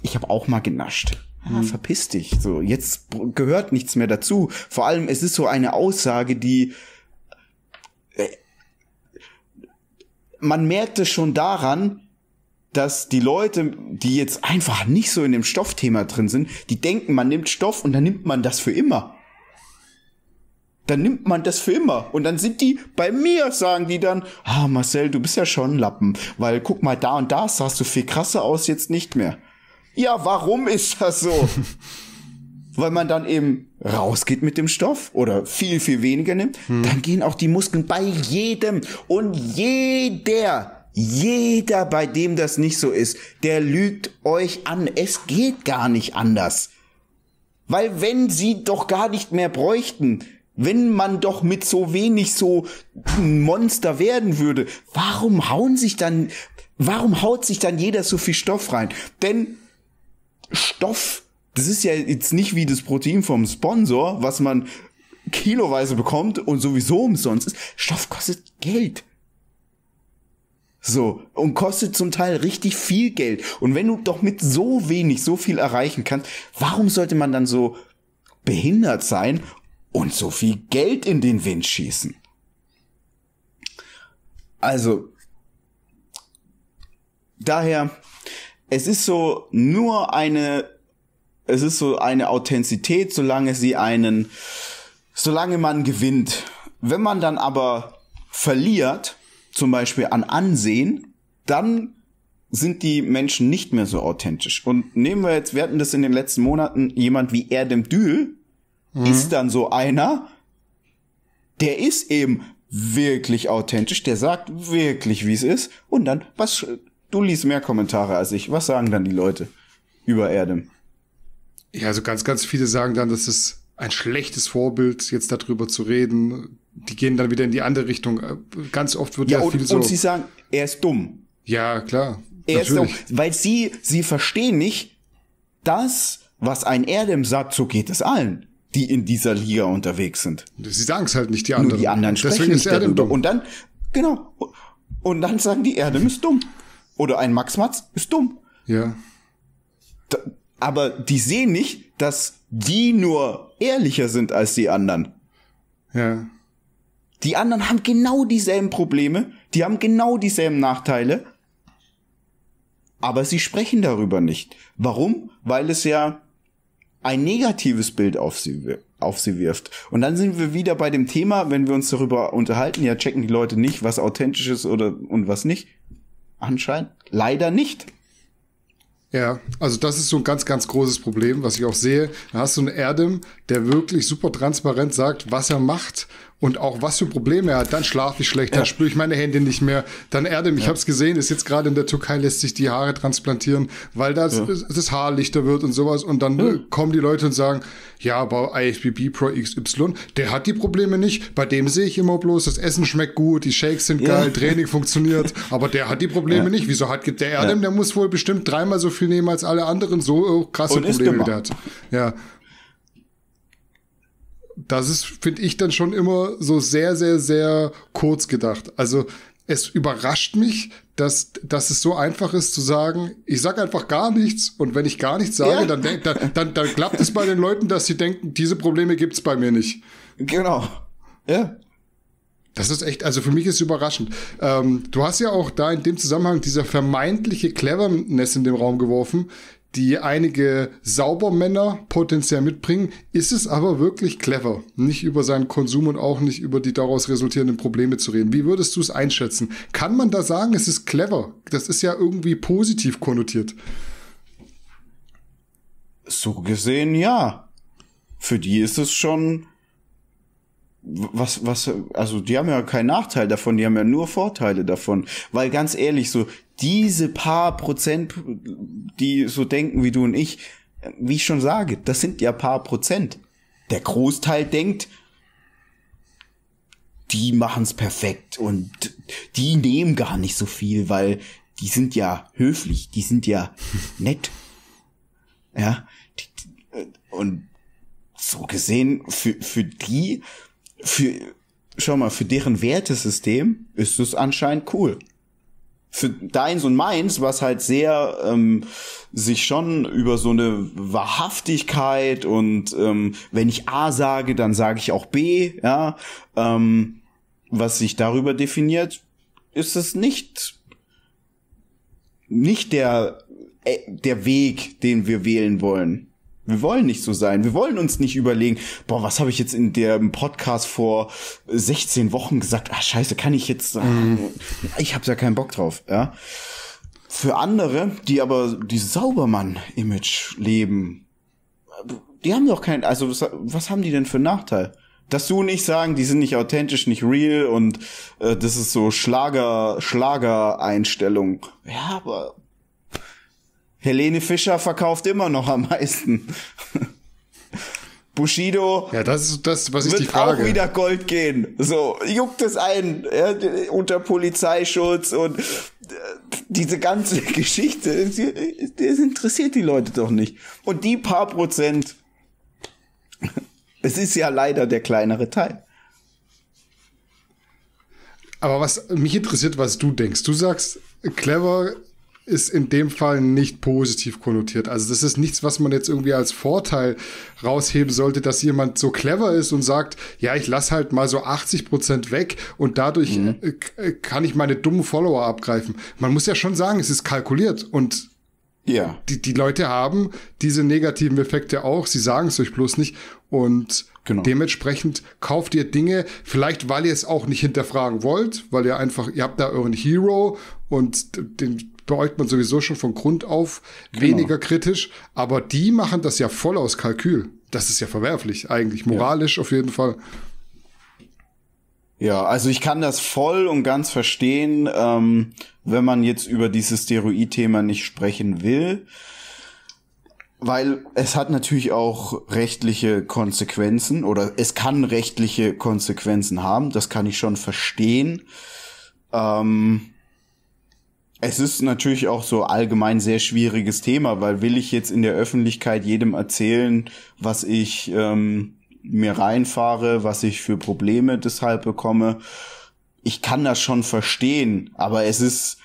ich habe auch mal genascht. Ah, hm. verpiss dich. So, jetzt gehört nichts mehr dazu. Vor allem, es ist so eine Aussage, die äh, man merkte schon daran, dass die Leute, die jetzt einfach nicht so in dem Stoffthema drin sind, die denken, man nimmt Stoff und dann nimmt man das für immer. Dann nimmt man das für immer. Und dann sind die bei mir, sagen die dann, ah, Marcel, du bist ja schon ein Lappen, weil guck mal, da und da sahst du viel krasser aus, jetzt nicht mehr. Ja, warum ist das so? *laughs* Weil man dann eben rausgeht mit dem Stoff oder viel, viel weniger nimmt, hm. dann gehen auch die Muskeln bei jedem und jeder, jeder, bei dem das nicht so ist, der lügt euch an. Es geht gar nicht anders. Weil wenn sie doch gar nicht mehr bräuchten, wenn man doch mit so wenig so ein Monster werden würde, warum hauen sich dann, warum haut sich dann jeder so viel Stoff rein? Denn Stoff. Das ist ja jetzt nicht wie das Protein vom Sponsor, was man kiloweise bekommt und sowieso umsonst ist. Stoff kostet Geld. So, und kostet zum Teil richtig viel Geld. Und wenn du doch mit so wenig so viel erreichen kannst, warum sollte man dann so behindert sein und so viel Geld in den Wind schießen? Also, daher es ist so nur eine, es ist so eine Authentizität, solange sie einen, solange man gewinnt. Wenn man dann aber verliert, zum Beispiel an Ansehen, dann sind die Menschen nicht mehr so authentisch. Und nehmen wir jetzt, wir hatten das in den letzten Monaten, jemand wie Erdem Dül mhm. ist dann so einer, der ist eben wirklich authentisch, der sagt wirklich, wie es ist, und dann was Du liest mehr Kommentare als ich. Was sagen dann die Leute über Erdem? Ja, also ganz, ganz viele sagen dann, das ist ein schlechtes Vorbild, jetzt darüber zu reden. Die gehen dann wieder in die andere Richtung. Ganz oft wird ja, ja und, viel so. Und sie sagen, er ist dumm. Ja, klar. Er ist dumm. Weil sie, sie verstehen nicht, das, was ein Erdem sagt, so geht es allen, die in dieser Liga unterwegs sind. Sie sagen es halt nicht, die anderen. Nur die anderen sprechen Deswegen nicht Erdem darüber. Dumm. Und dann, genau. Und dann sagen die, Erdem ist dumm oder ein Max Matz ist dumm. Ja. Da, aber die sehen nicht, dass die nur ehrlicher sind als die anderen. Ja. Die anderen haben genau dieselben Probleme, die haben genau dieselben Nachteile, aber sie sprechen darüber nicht. Warum? Weil es ja ein negatives Bild auf sie, auf sie wirft. Und dann sind wir wieder bei dem Thema, wenn wir uns darüber unterhalten, ja, checken die Leute nicht, was authentisch ist oder und was nicht anscheinend leider nicht. Ja, also das ist so ein ganz, ganz großes Problem, was ich auch sehe. Da hast du einen Erdem, der wirklich super transparent sagt, was er macht und auch was für Probleme er hat, dann schlafe ich schlecht, ja. dann spüre ich meine Hände nicht mehr, dann erde mich. Ja. Ich habe es gesehen, ist jetzt gerade in der Türkei, lässt sich die Haare transplantieren, weil das, ja. das Haar lichter wird und sowas. Und dann ne, kommen die Leute und sagen, ja, aber IFBB Pro XY, der hat die Probleme nicht, bei dem sehe ich immer bloß, das Essen schmeckt gut, die Shakes sind geil, Training funktioniert, aber der hat die Probleme nicht. Wieso hat der Erdem, der muss wohl bestimmt dreimal so viel nehmen als alle anderen, so oh, krasse und Probleme, die der hat. Ja das ist, finde ich, dann schon immer so sehr, sehr, sehr kurz gedacht. Also es überrascht mich, dass, dass es so einfach ist zu sagen, ich sage einfach gar nichts und wenn ich gar nichts sage, ja. dann, dann, dann, dann klappt es bei den Leuten, dass sie denken, diese Probleme gibt's bei mir nicht. Genau. Ja. Das ist echt, also für mich ist es überraschend. Ähm, du hast ja auch da in dem Zusammenhang dieser vermeintliche Cleverness in den Raum geworfen, die einige Saubermänner potenziell mitbringen, ist es aber wirklich clever, nicht über seinen Konsum und auch nicht über die daraus resultierenden Probleme zu reden. Wie würdest du es einschätzen? Kann man da sagen, es ist clever? Das ist ja irgendwie positiv konnotiert. So gesehen, ja. Für die ist es schon was, was, also die haben ja keinen Nachteil davon, die haben ja nur Vorteile davon. Weil ganz ehrlich, so diese paar Prozent, die so denken wie du und ich, wie ich schon sage, das sind ja paar Prozent. Der Großteil denkt, die machen's perfekt und die nehmen gar nicht so viel, weil die sind ja höflich, die sind ja *laughs* nett. Ja, und so gesehen, für, für die für, schau mal, für deren Wertesystem ist es anscheinend cool. Für deins und meins, was halt sehr ähm, sich schon über so eine Wahrhaftigkeit und ähm, wenn ich A sage, dann sage ich auch B, ja, ähm, was sich darüber definiert, ist es nicht nicht der äh, der Weg, den wir wählen wollen. Wir wollen nicht so sein. Wir wollen uns nicht überlegen, boah, was habe ich jetzt in dem Podcast vor 16 Wochen gesagt? Ah, scheiße, kann ich jetzt. Mm. Ich habe ja keinen Bock drauf. Ja. Für andere, die aber dieses Saubermann-Image leben, die haben doch keinen. Also was, was haben die denn für einen Nachteil? dass du nicht sagen, die sind nicht authentisch, nicht real und äh, das ist so Schlager, schlager Ja, aber Helene Fischer verkauft immer noch am meisten. Bushido. Ja, das ist das, was ich die Frage. auch wieder Gold gehen. So, juckt es ein ja, unter Polizeischutz und äh, diese ganze *laughs* Geschichte, das interessiert die Leute doch nicht. Und die paar Prozent, es ist ja leider der kleinere Teil. Aber was mich interessiert, was du denkst. Du sagst, clever ist in dem Fall nicht positiv konnotiert. Also das ist nichts, was man jetzt irgendwie als Vorteil rausheben sollte, dass jemand so clever ist und sagt, ja, ich lass halt mal so 80 Prozent weg und dadurch mhm. Äh, äh, kann ich meine dummen Follower abgreifen. Man muss ja schon sagen, es ist kalkuliert und ja. die, die Leute haben diese negativen Effekte auch. Sie sagen es euch bloß nicht und Genau. Dementsprechend kauft ihr Dinge, vielleicht weil ihr es auch nicht hinterfragen wollt, weil ihr einfach, ihr habt da euren Hero und den, beäugt man sowieso schon von Grund auf genau. weniger kritisch, aber die machen das ja voll aus Kalkül. Das ist ja verwerflich eigentlich, moralisch ja. auf jeden Fall. Ja, also ich kann das voll und ganz verstehen, ähm, wenn man jetzt über dieses Steroid-Thema nicht sprechen will, weil es hat natürlich auch rechtliche Konsequenzen oder es kann rechtliche Konsequenzen haben, das kann ich schon verstehen. Ähm, es ist natürlich auch so allgemein sehr schwieriges Thema, weil will ich jetzt in der Öffentlichkeit jedem erzählen, was ich ähm, mir reinfahre, was ich für Probleme deshalb bekomme. Ich kann das schon verstehen, aber es ist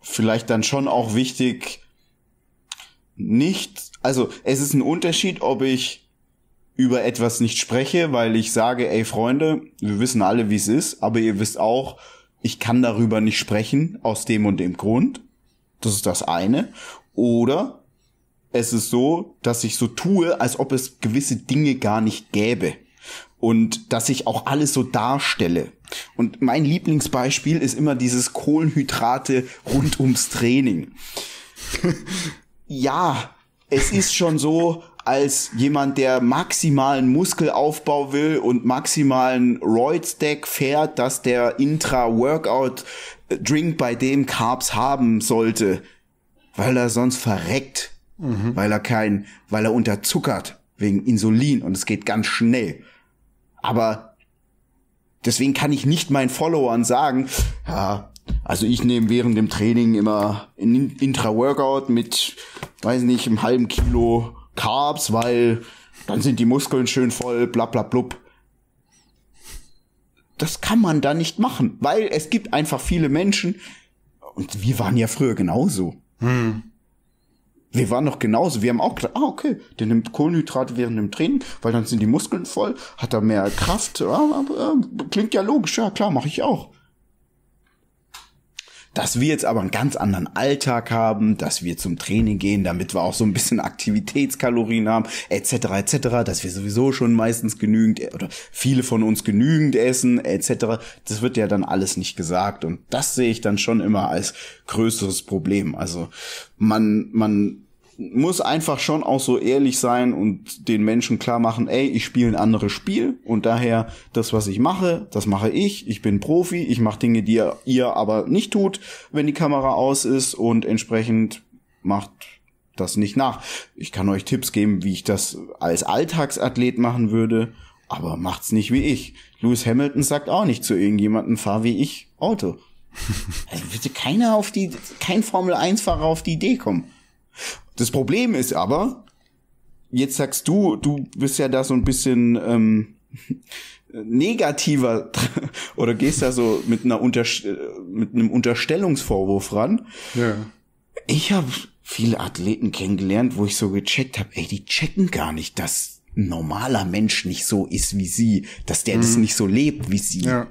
vielleicht dann schon auch wichtig, nicht, also es ist ein Unterschied, ob ich über etwas nicht spreche, weil ich sage, ey Freunde, wir wissen alle, wie es ist, aber ihr wisst auch, ich kann darüber nicht sprechen aus dem und dem Grund. Das ist das eine. Oder es ist so, dass ich so tue, als ob es gewisse Dinge gar nicht gäbe. Und dass ich auch alles so darstelle. Und mein Lieblingsbeispiel ist immer dieses Kohlenhydrate rund ums Training. *laughs* ja, es ist schon so, als jemand, der maximalen Muskelaufbau will und maximalen Roid-Stack fährt, dass der Intra-Workout-Drink äh, bei dem Carbs haben sollte, weil er sonst verreckt, mhm. weil er kein, weil er unterzuckert wegen Insulin und es geht ganz schnell. Aber deswegen kann ich nicht meinen Followern sagen, ja, also ich nehme während dem Training immer ein Intra-Workout mit, weiß nicht, einem halben Kilo Carbs, weil dann sind die Muskeln schön voll, bla bla blub. Das kann man da nicht machen, weil es gibt einfach viele Menschen, und wir waren ja früher genauso. Hm. Wir waren noch genauso. Wir haben auch gedacht, ah, okay, der nimmt Kohlenhydrate während dem Training, weil dann sind die Muskeln voll, hat er mehr Kraft. Ah, äh, klingt ja logisch, ja klar, mache ich auch. Dass wir jetzt aber einen ganz anderen Alltag haben, dass wir zum Training gehen, damit wir auch so ein bisschen Aktivitätskalorien haben, etc., etc., dass wir sowieso schon meistens genügend äh, oder viele von uns genügend essen, etc., das wird ja dann alles nicht gesagt und das sehe ich dann schon immer als größeres Problem. Also man, man muss einfach schon auch so ehrlich sein und den Menschen klar machen, ey, ich spiele ein anderes Spiel und daher das, was ich mache, das mache ich. Ich bin Profi, ich mache Dinge, die ihr, ihr aber nicht tut, wenn die Kamera aus ist und entsprechend macht das nicht nach. Ich kann euch Tipps geben, wie ich das als Alltagsathlet machen würde, aber macht's nicht wie ich. Lewis Hamilton sagt auch nicht zu irgendjemandem, fahr wie ich Auto. *laughs* Also würde keiner auf die, kein Formel 1-Fahrer auf die Idee kommen. Das Problem ist aber, jetzt sagst du, du bist ja da so ein bisschen ähm, *laughs* negativer *laughs* oder gehst da so mit einer Unter äh, mit einem Unterstellungsvorwurf ran. Ja. Ich habe viele Athleten kennengelernt, wo ich so gecheckt habe, ey, die checken gar nicht, dass ein normaler Mensch nicht so ist wie sie, dass der mhm. das nicht so lebt wie sie. Ja.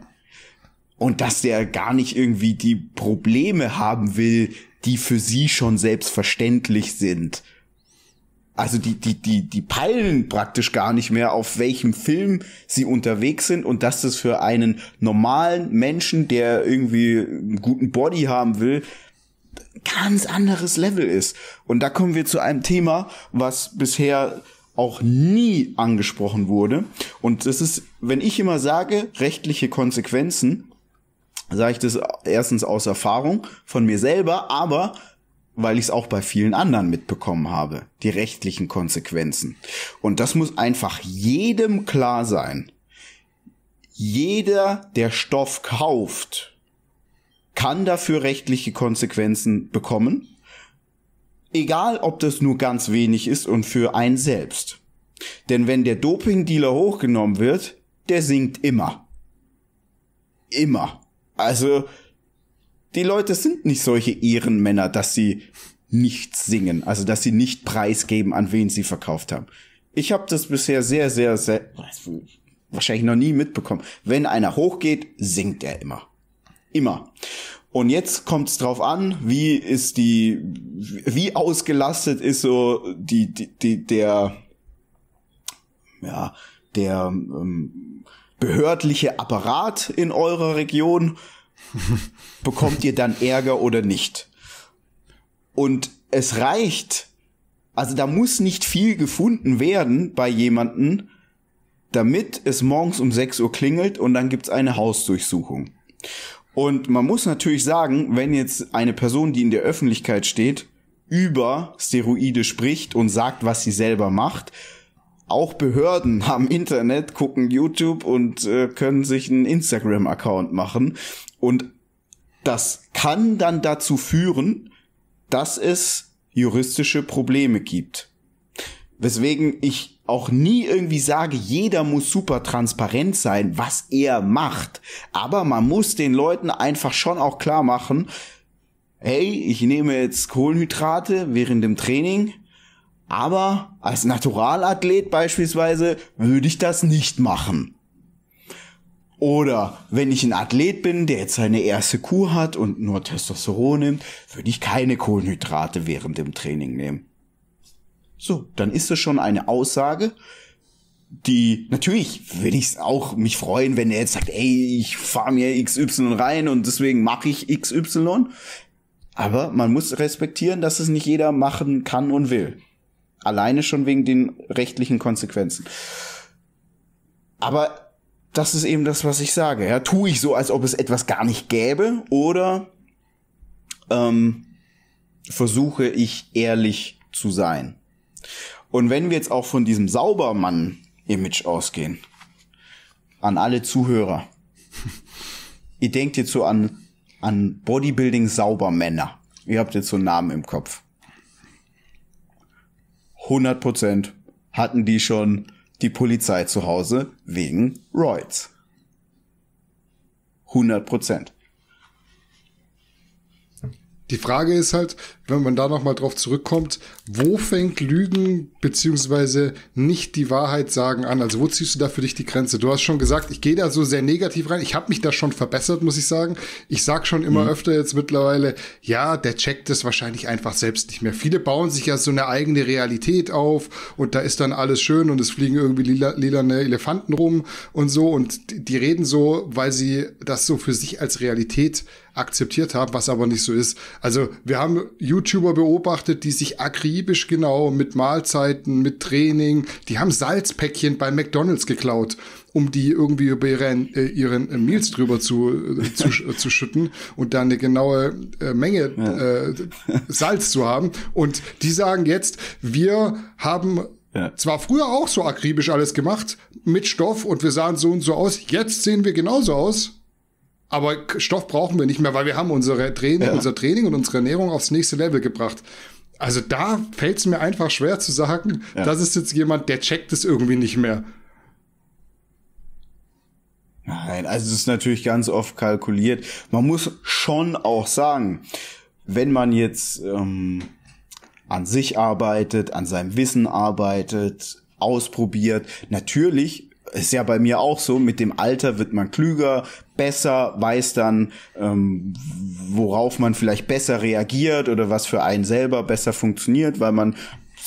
Und dass der gar nicht irgendwie die Probleme haben will, die für sie schon selbstverständlich sind. Also die, die, die, die peilen praktisch gar nicht mehr, auf welchem Film sie unterwegs sind und dass das für einen normalen Menschen, der irgendwie einen guten Body haben will, ganz anderes Level ist. Und da kommen wir zu einem Thema, was bisher auch nie angesprochen wurde. Und das ist, wenn ich immer sage, rechtliche Konsequenzen, sage ich das erstens aus Erfahrung von mir selber, aber weil ich es auch bei vielen anderen mitbekommen habe, die rechtlichen Konsequenzen. Und das muss einfach jedem klar sein. Jeder, der Stoff kauft, kann dafür rechtliche Konsequenzen bekommen. Egal, ob das nur ganz wenig ist und für einen selbst. Denn wenn der Dopingdealer hochgenommen wird, der sinkt immer. Immer. Also, die Leute sind nicht solche Ehrenmänner, dass sie nicht singen, also dass sie nicht preisgeben, an wen sie verkauft haben. Ich habe das bisher sehr, sehr, sehr wahrscheinlich noch nie mitbekommen. Wenn einer hochgeht, singt er immer. Immer. Und jetzt kommt es drauf an, wie ist die, wie ausgelastet ist so die, die, die der, ja, der ähm, behördliche Apparat in eurer Region, *laughs* bekommt ihr dann Ärger oder nicht. Und es reicht, also da muss nicht viel gefunden werden bei jemanden, damit es morgens um 6 Uhr klingelt und dann gibt's eine Hausdurchsuchung. Und man muss natürlich sagen, wenn jetzt eine Person, die in der Öffentlichkeit steht, über Steroide spricht und sagt, was sie selber macht, auch Behörden haben *laughs* Internet, gucken YouTube und äh, können sich einen Instagram-Account machen. Und das kann dann dazu führen, dass es juristische Probleme gibt. Weswegen ich auch nie irgendwie sage, jeder muss super transparent sein, was er macht. Aber man muss den Leuten einfach schon auch klar machen, hey, ich nehme jetzt Kohlenhydrate während dem Training, aber als Naturalathlet beispielsweise würde ich das nicht machen. Oder wenn ich ein Athlet bin, der jetzt seine erste Kuh hat und nur Testosteron nimmt, würde ich keine Kohlenhydrate während dem Training nehmen. So, dann ist das schon eine Aussage, die natürlich würde ich auch mich freuen, wenn er jetzt sagt, ey, ich fahre mir XY rein und deswegen mache ich XY. Aber man muss respektieren, dass es nicht jeder machen kann und will. Alleine schon wegen den rechtlichen Konsequenzen. Aber das ist eben das, was ich sage. Ja, tue ich so, als ob es etwas gar nicht gäbe, oder ähm, versuche ich ehrlich zu sein. Und wenn wir jetzt auch von diesem Saubermann-Image ausgehen, an alle Zuhörer, *laughs* ihr denkt jetzt so an, an Bodybuilding-Saubermänner. Ihr habt jetzt so einen Namen im Kopf. 100 hatten die schon die Polizei zu Hause wegen Roids. 100 Die Frage ist halt, wenn man da nochmal drauf zurückkommt, wo fängt Lügen beziehungsweise nicht die Wahrheit sagen an? Also wo ziehst du da für dich die Grenze? Du hast schon gesagt, ich gehe da so sehr negativ rein. Ich habe mich da schon verbessert, muss ich sagen. Ich sage schon immer mhm. öfter jetzt mittlerweile, ja, der checkt das wahrscheinlich einfach selbst nicht mehr. Viele bauen sich ja so eine eigene Realität auf und da ist dann alles schön und es fliegen irgendwie lila, lilane Elefanten rum und so und die reden so, weil sie das so für sich als Realität akzeptiert haben, was aber nicht so ist. Also wir haben YouTube YouTuber beobachtet, die sich akribisch genau mit Mahlzeiten, mit Training, die haben Salzpäckchen bei McDonalds geklaut, um die irgendwie über ihren, äh, ihren äh, Meals drüber zu, äh, zu, *laughs* äh, zu schütten und dann eine genaue äh, Menge ja. Äh, *laughs* Salz zu haben. Und die sagen jetzt, wir haben ja. Zwar früher auch so akribisch alles gemacht mit Stoff und wir sahen so und so aus, jetzt sehen wir genauso aus. Aber Stoff brauchen wir nicht mehr, weil wir haben unsere Training, ja. unser Training und unsere Ernährung aufs nächste Level gebracht. Also da fällt es mir einfach schwer zu sagen, ja. das ist jetzt jemand, der checkt es irgendwie nicht mehr. Nein, also es ist natürlich ganz oft kalkuliert. Man muss schon auch sagen, wenn man jetzt ähm, an sich arbeitet, an seinem Wissen arbeitet, ausprobiert, natürlich ist ja bei mir auch so, mit dem Alter wird man klüger, besser, weiß dann, ähm, worauf man vielleicht besser reagiert oder was für einen selber besser funktioniert, weil man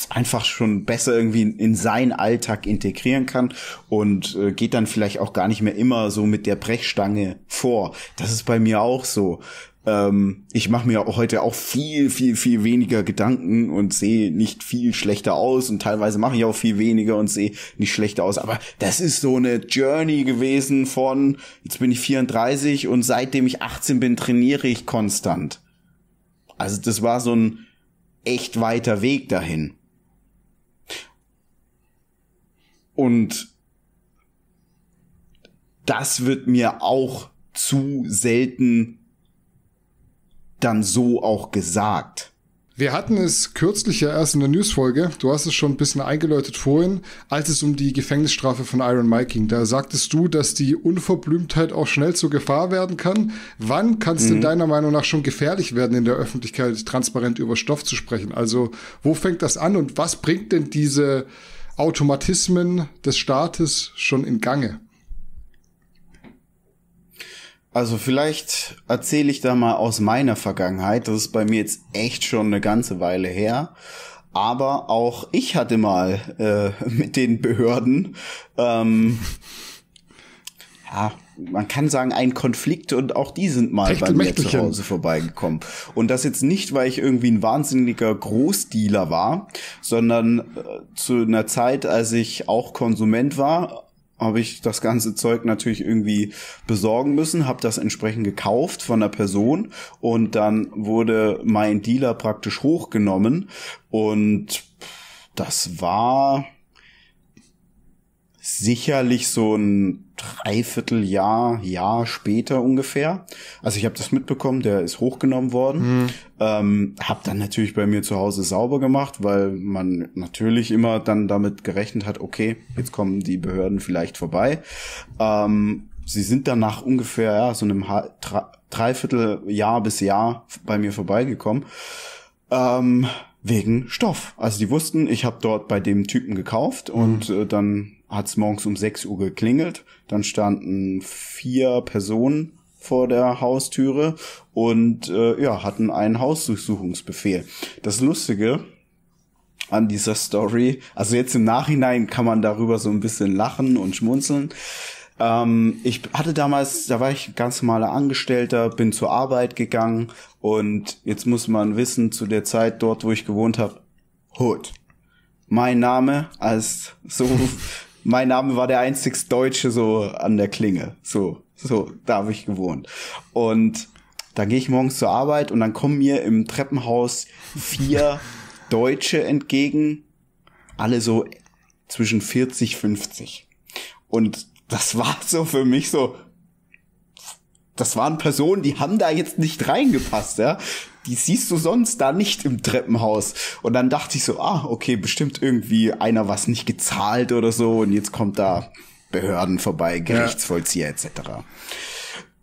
einfach schon besser irgendwie in seinen Alltag integrieren kann und äh, geht dann vielleicht auch gar nicht mehr immer so mit der Brechstange vor. Das ist bei mir auch so ähm, ich mache mir heute auch viel, viel, viel weniger Gedanken und sehe nicht viel schlechter aus und teilweise mache ich auch viel weniger und sehe nicht schlechter aus. Aber das ist so eine Journey gewesen von, jetzt bin ich 34 und seitdem ich 18 bin, trainiere ich konstant. Also das war so ein echt weiter Weg dahin. Und das wird mir auch zu selten dann so auch gesagt. Wir hatten es kürzlich ja erst in der Newsfolge, du hast es schon ein bisschen eingeläutet vorhin, als es um die Gefängnisstrafe von Iron Mike ging. Da sagtest du, dass die Unverblümtheit auch schnell zur Gefahr werden kann. Wann kann es mhm. denn deiner Meinung nach schon gefährlich werden, in der Öffentlichkeit transparent über Stoff zu sprechen? Also wo fängt das an und was bringt denn diese Automatismen des Staates schon in Gange? Also vielleicht erzähle ich da mal aus meiner Vergangenheit. Das ist bei mir jetzt echt schon eine ganze Weile her. Aber auch ich hatte mal äh, *laughs* mit den Behörden, ähm, ja, man kann sagen, ein Konflikt und auch die sind mal Techtel bei mir zu Hause vorbeigekommen. Und das jetzt nicht, weil ich irgendwie ein wahnsinniger Großdealer war, sondern äh, zu einer Zeit, als ich auch Konsument war, habe ich das ganze Zeug natürlich irgendwie besorgen müssen, habe das entsprechend gekauft von der Person und dann wurde mein Dealer praktisch hochgenommen und das war sicherlich so ein Dreivierteljahr, Jahr später ungefähr. Also ich habe das mitbekommen, der ist hochgenommen worden. Mhm. Ähm, hab dann natürlich bei mir zu Hause sauber gemacht, weil man natürlich immer dann damit gerechnet hat, okay, jetzt kommen die Behörden vielleicht vorbei. Ähm, sie sind dann nach ungefähr ja, so einem Dreivierteljahr bis Jahr bei mir vorbeigekommen. Ähm, wegen Stoff. Also die wussten, ich habe dort bei dem Typen gekauft und mhm. äh, dann hat es morgens um 6 Uhr geklingelt, dann standen vier Personen vor der Haustüre und äh, ja, hatten einen Hausdurchsuchungsbefehl. Das Lustige an dieser Story, also jetzt im Nachhinein kann man darüber so ein bisschen lachen und schmunzeln. Ähm, ich hatte damals, da war ich ganz normaler Angestellter, bin zur Arbeit gegangen und jetzt muss man wissen, zu der Zeit dort, wo ich gewohnt habe, Hood. Mein Name als so mein Name war der einzigst Deutsche so an der Klinge. So, so, da habe ich gewohnt. Und dann gehe ich morgens zur Arbeit und dann kommen mir im Treppenhaus vier *laughs* Deutsche entgegen. Alle so zwischen 40, 50. Und das war so für mich so, das waren Personen, die haben da jetzt nicht reingepasst, ja. Die siehst du sonst da nicht im Treppenhaus. Und dann dachte ich so, ah, okay, bestimmt irgendwie einer was nicht gezahlt oder so und jetzt kommt da Behörden vorbei, Gerichtsvollzieher ja. etc.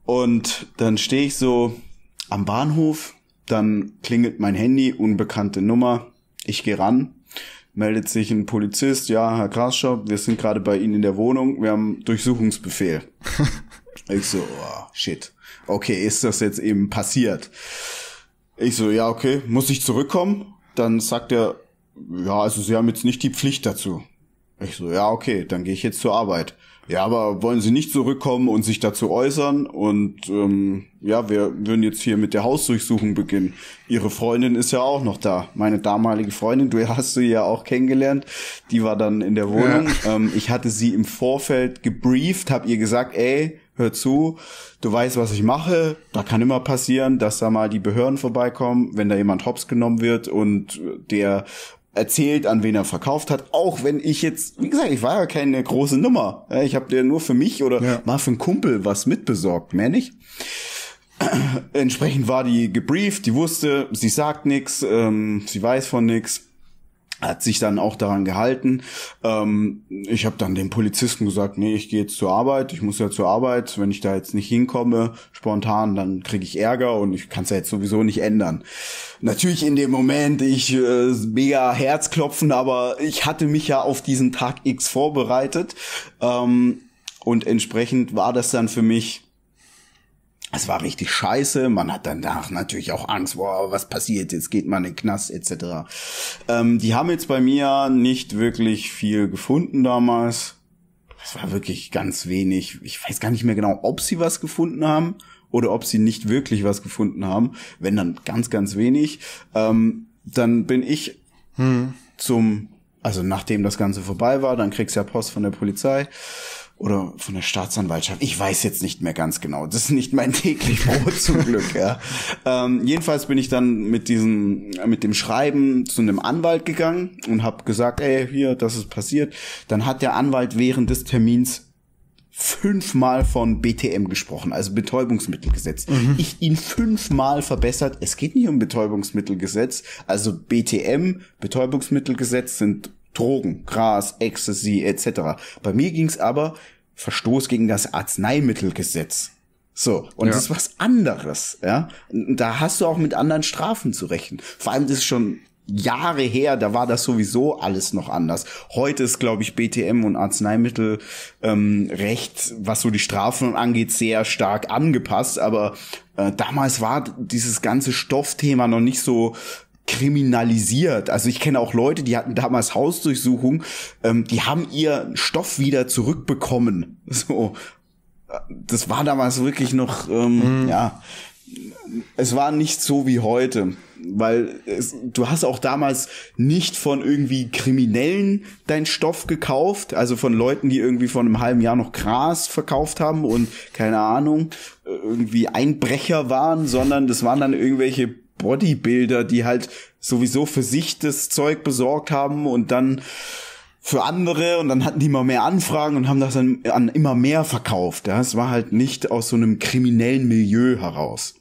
Und dann stehe ich so am Bahnhof, dann klingelt mein Handy, unbekannte Nummer, ich gehe ran, meldet sich ein Polizist, ja, Herr Grasschop, wir sind gerade bei Ihnen in der Wohnung, wir haben Durchsuchungsbefehl. *laughs* Ich so, oh, shit. Okay, ist das jetzt eben passiert? Ich so, ja, okay, muss ich zurückkommen? Dann sagt er, ja, also Sie haben jetzt nicht die Pflicht dazu. Ich so, ja, okay, dann gehe ich jetzt zur Arbeit. Ja, aber wollen Sie nicht zurückkommen und sich dazu äußern? Und ähm, ja, wir würden jetzt hier mit der Hausdurchsuchung beginnen. Ihre Freundin ist ja auch noch da. Meine damalige Freundin, du *laughs* hast sie ja auch kennengelernt. Die war dann in der Wohnung. Ja. Ähm, ich hatte sie im Vorfeld gebrieft, habe ihr gesagt, ey, hör zu, du weißt, was ich mache. Da kann immer passieren, dass da mal die Behörden vorbeikommen, wenn da jemand hops genommen wird und der erzählt, an wen er verkauft hat, auch wenn ich jetzt, wie gesagt, ich war ja keine große Nummer. Ich habe dir nur für mich oder ja. mal für einen Kumpel was mitbesorgt, mehr nicht. Entsprechend war die gebrieft, die wusste, sie sagt nichts, ähm, sie weiß von nichts hat sich dann auch daran gehalten. Ähm, ich habe dann dem Polizisten gesagt, nee, ich gehe jetzt zur Arbeit, ich muss ja zur Arbeit. Wenn ich da jetzt nicht hinkomme, spontan, dann kriege ich Ärger und ich kann es ja jetzt sowieso nicht ändern. Natürlich in dem Moment, ich äh, mega Herzklopfen, aber ich hatte mich ja auf diesen Tag X vorbereitet ähm, und entsprechend war das dann für mich es war richtig scheiße, man hat danach natürlich auch Angst, boah, was passiert, jetzt geht man in den Knast etc. Ähm, die haben jetzt bei mir nicht wirklich viel gefunden damals. Es war wirklich ganz wenig. Ich weiß gar nicht mehr genau, ob sie was gefunden haben oder ob sie nicht wirklich was gefunden haben. Wenn dann ganz, ganz wenig. Ähm, dann bin ich hm. zum, also nachdem das Ganze vorbei war, dann kriegst du ja Post von der Polizei oder von der Staatsanwaltschaft. Ich weiß jetzt nicht mehr ganz genau. Das ist nicht mein täglich Brot zum *laughs* Glück. Ja. Ähm, jedenfalls bin ich dann mit diesem, mit dem Schreiben zu einem Anwalt gegangen und habe gesagt, ey, hier, das ist passiert. Dann hat der Anwalt während des Termins fünfmal von BTM gesprochen, also Betäubungsmittelgesetz. Mhm. Ich ihn fünfmal verbessert. Es geht nicht um Betäubungsmittelgesetz. Also BTM, Betäubungsmittelgesetz sind Drogen, Gras, Ecstasy etc. Bei mir ging es aber Verstoß gegen das Arzneimittelgesetz. So, und ja. das ist was anderes, ja. Und da hast du auch mit anderen Strafen zu rechnen. Vor allem, das ist schon Jahre her, da war das sowieso alles noch anders. Heute ist, glaube ich, BTM und Arzneimittelrecht, ähm, Recht, was so die Strafen angeht, sehr stark angepasst. Aber äh, damals war dieses ganze Stoffthema noch nicht so kriminalisiert. Also ich kenne auch Leute, die hatten damals Hausdurchsuchung, ähm, die haben ihr Stoff wieder zurückbekommen. *laughs* So, das war damals wirklich noch, ähm, mhm. ja, es war nicht so wie heute, weil es, du hast auch damals nicht von irgendwie Kriminellen dein Stoff gekauft, also von Leuten, die irgendwie vor einem halben Jahr noch Gras verkauft haben und keine Ahnung, irgendwie Einbrecher waren, sondern das waren dann irgendwelche Bodybuilder, die halt sowieso für sich das Zeug besorgt haben und dann für andere und dann hatten die immer mehr Anfragen und haben das dann an immer mehr verkauft. Ja? Es war halt nicht aus so einem kriminellen Milieu heraus.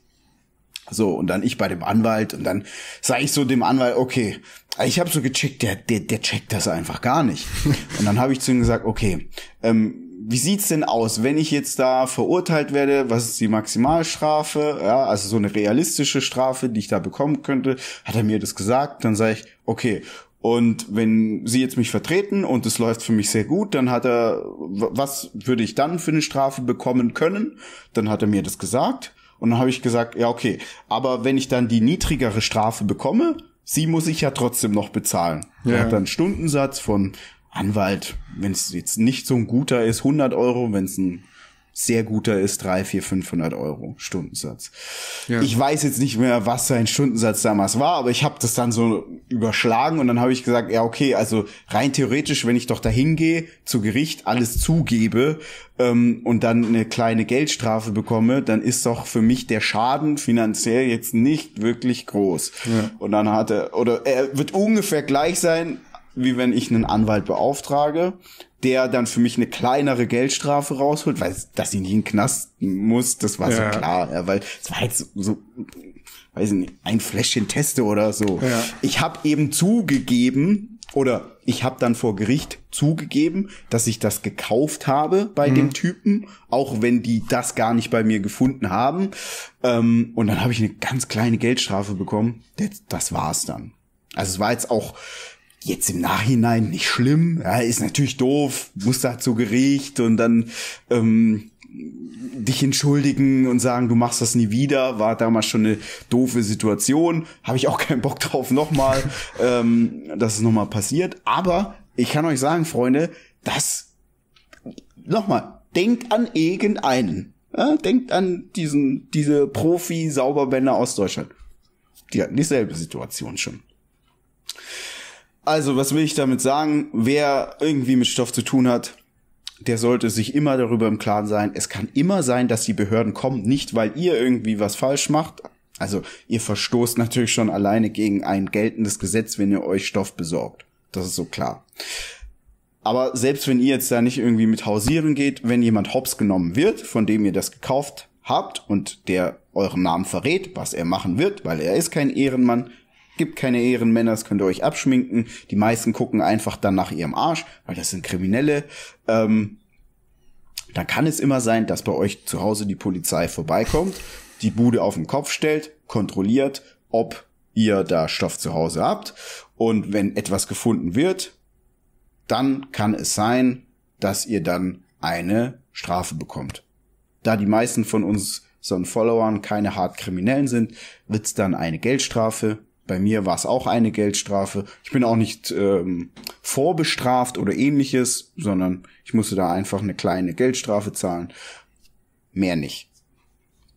So, und dann ich bei dem Anwalt und dann sage ich so dem Anwalt, okay, ich habe so gecheckt, der, der, der checkt das einfach gar nicht. *laughs* Und dann habe ich zu ihm gesagt, okay, ähm, wie sieht's denn aus, wenn ich jetzt da verurteilt werde? Was ist die Maximalstrafe? Ja, also so eine realistische Strafe, die ich da bekommen könnte. Hat er mir das gesagt? Dann sage ich, okay. Und wenn Sie jetzt mich vertreten und es läuft für mich sehr gut, dann hat er, was würde ich dann für eine Strafe bekommen können? Dann hat er mir das gesagt. Und dann habe ich gesagt, ja, okay. Aber wenn ich dann die niedrigere Strafe bekomme, sie muss ich ja trotzdem noch bezahlen. Ja. Er hat dann Stundensatz von Anwalt, wenn es jetzt nicht so ein guter ist, 100 Euro, wenn es ein sehr guter ist, 3, 4, 500 Euro Stundensatz. Ja. Ich weiß jetzt nicht mehr, was sein Stundensatz damals war, aber ich habe das dann so überschlagen und dann habe ich gesagt, ja, okay, also rein theoretisch, wenn ich doch dahin gehe, zu Gericht alles zugebe ähm, und dann eine kleine Geldstrafe bekomme, dann ist doch für mich der Schaden finanziell jetzt nicht wirklich groß. Ja. Und dann hat er, oder er wird ungefähr gleich sein, wie wenn ich einen Anwalt beauftrage, der dann für mich eine kleinere Geldstrafe rausholt, weil dass ich nicht in den Knast muss, das war ja. so klar, ja, weil es war jetzt so, weiß ich nicht, ein Fläschchen Teste oder so. Ja. Ich habe eben zugegeben oder ich habe dann vor Gericht zugegeben, dass ich das gekauft habe bei mhm. dem Typen, auch wenn die das gar nicht bei mir gefunden haben. Ähm, und dann habe ich eine ganz kleine Geldstrafe bekommen. Das, das war's dann. Also es war jetzt auch Jetzt im Nachhinein nicht schlimm, ja, ist natürlich doof, muss da zu Gericht und dann ähm, dich entschuldigen und sagen, du machst das nie wieder, war damals schon eine doofe Situation, habe ich auch keinen Bock drauf nochmal, *laughs* ähm, dass es nochmal passiert. Aber ich kann euch sagen, Freunde, das nochmal, denkt an irgendeinen. Ja, denkt an diesen, diese Profi-Sauberbänder aus Deutschland. Die hatten dieselbe Situation schon. Also, was will ich damit sagen? Wer irgendwie mit Stoff zu tun hat, der sollte sich immer darüber im Klaren sein. Es kann immer sein, dass die Behörden kommen, nicht weil ihr irgendwie was falsch macht. Also, ihr verstoßt natürlich schon alleine gegen ein geltendes Gesetz, wenn ihr euch Stoff besorgt. Das ist so klar. Aber selbst wenn ihr jetzt da nicht irgendwie mit hausieren geht, wenn jemand hops genommen wird, von dem ihr das gekauft habt und der euren Namen verrät, was er machen wird, weil er ist kein Ehrenmann, gibt keine Ehrenmänner, das könnt ihr euch abschminken. Die meisten gucken einfach dann nach ihrem Arsch, weil das sind Kriminelle. Ähm, dann kann es immer sein, dass bei euch zu Hause die Polizei vorbeikommt, die Bude auf den Kopf stellt, kontrolliert, ob ihr da Stoff zu Hause habt. Und wenn etwas gefunden wird, dann kann es sein, dass ihr dann eine Strafe bekommt. Da die meisten von uns so Followern keine hart Kriminellen sind, wird's dann eine Geldstrafe bei mir war es auch eine Geldstrafe. Ich bin auch nicht ähm, vorbestraft oder ähnliches, sondern ich musste da einfach eine kleine Geldstrafe zahlen. Mehr nicht.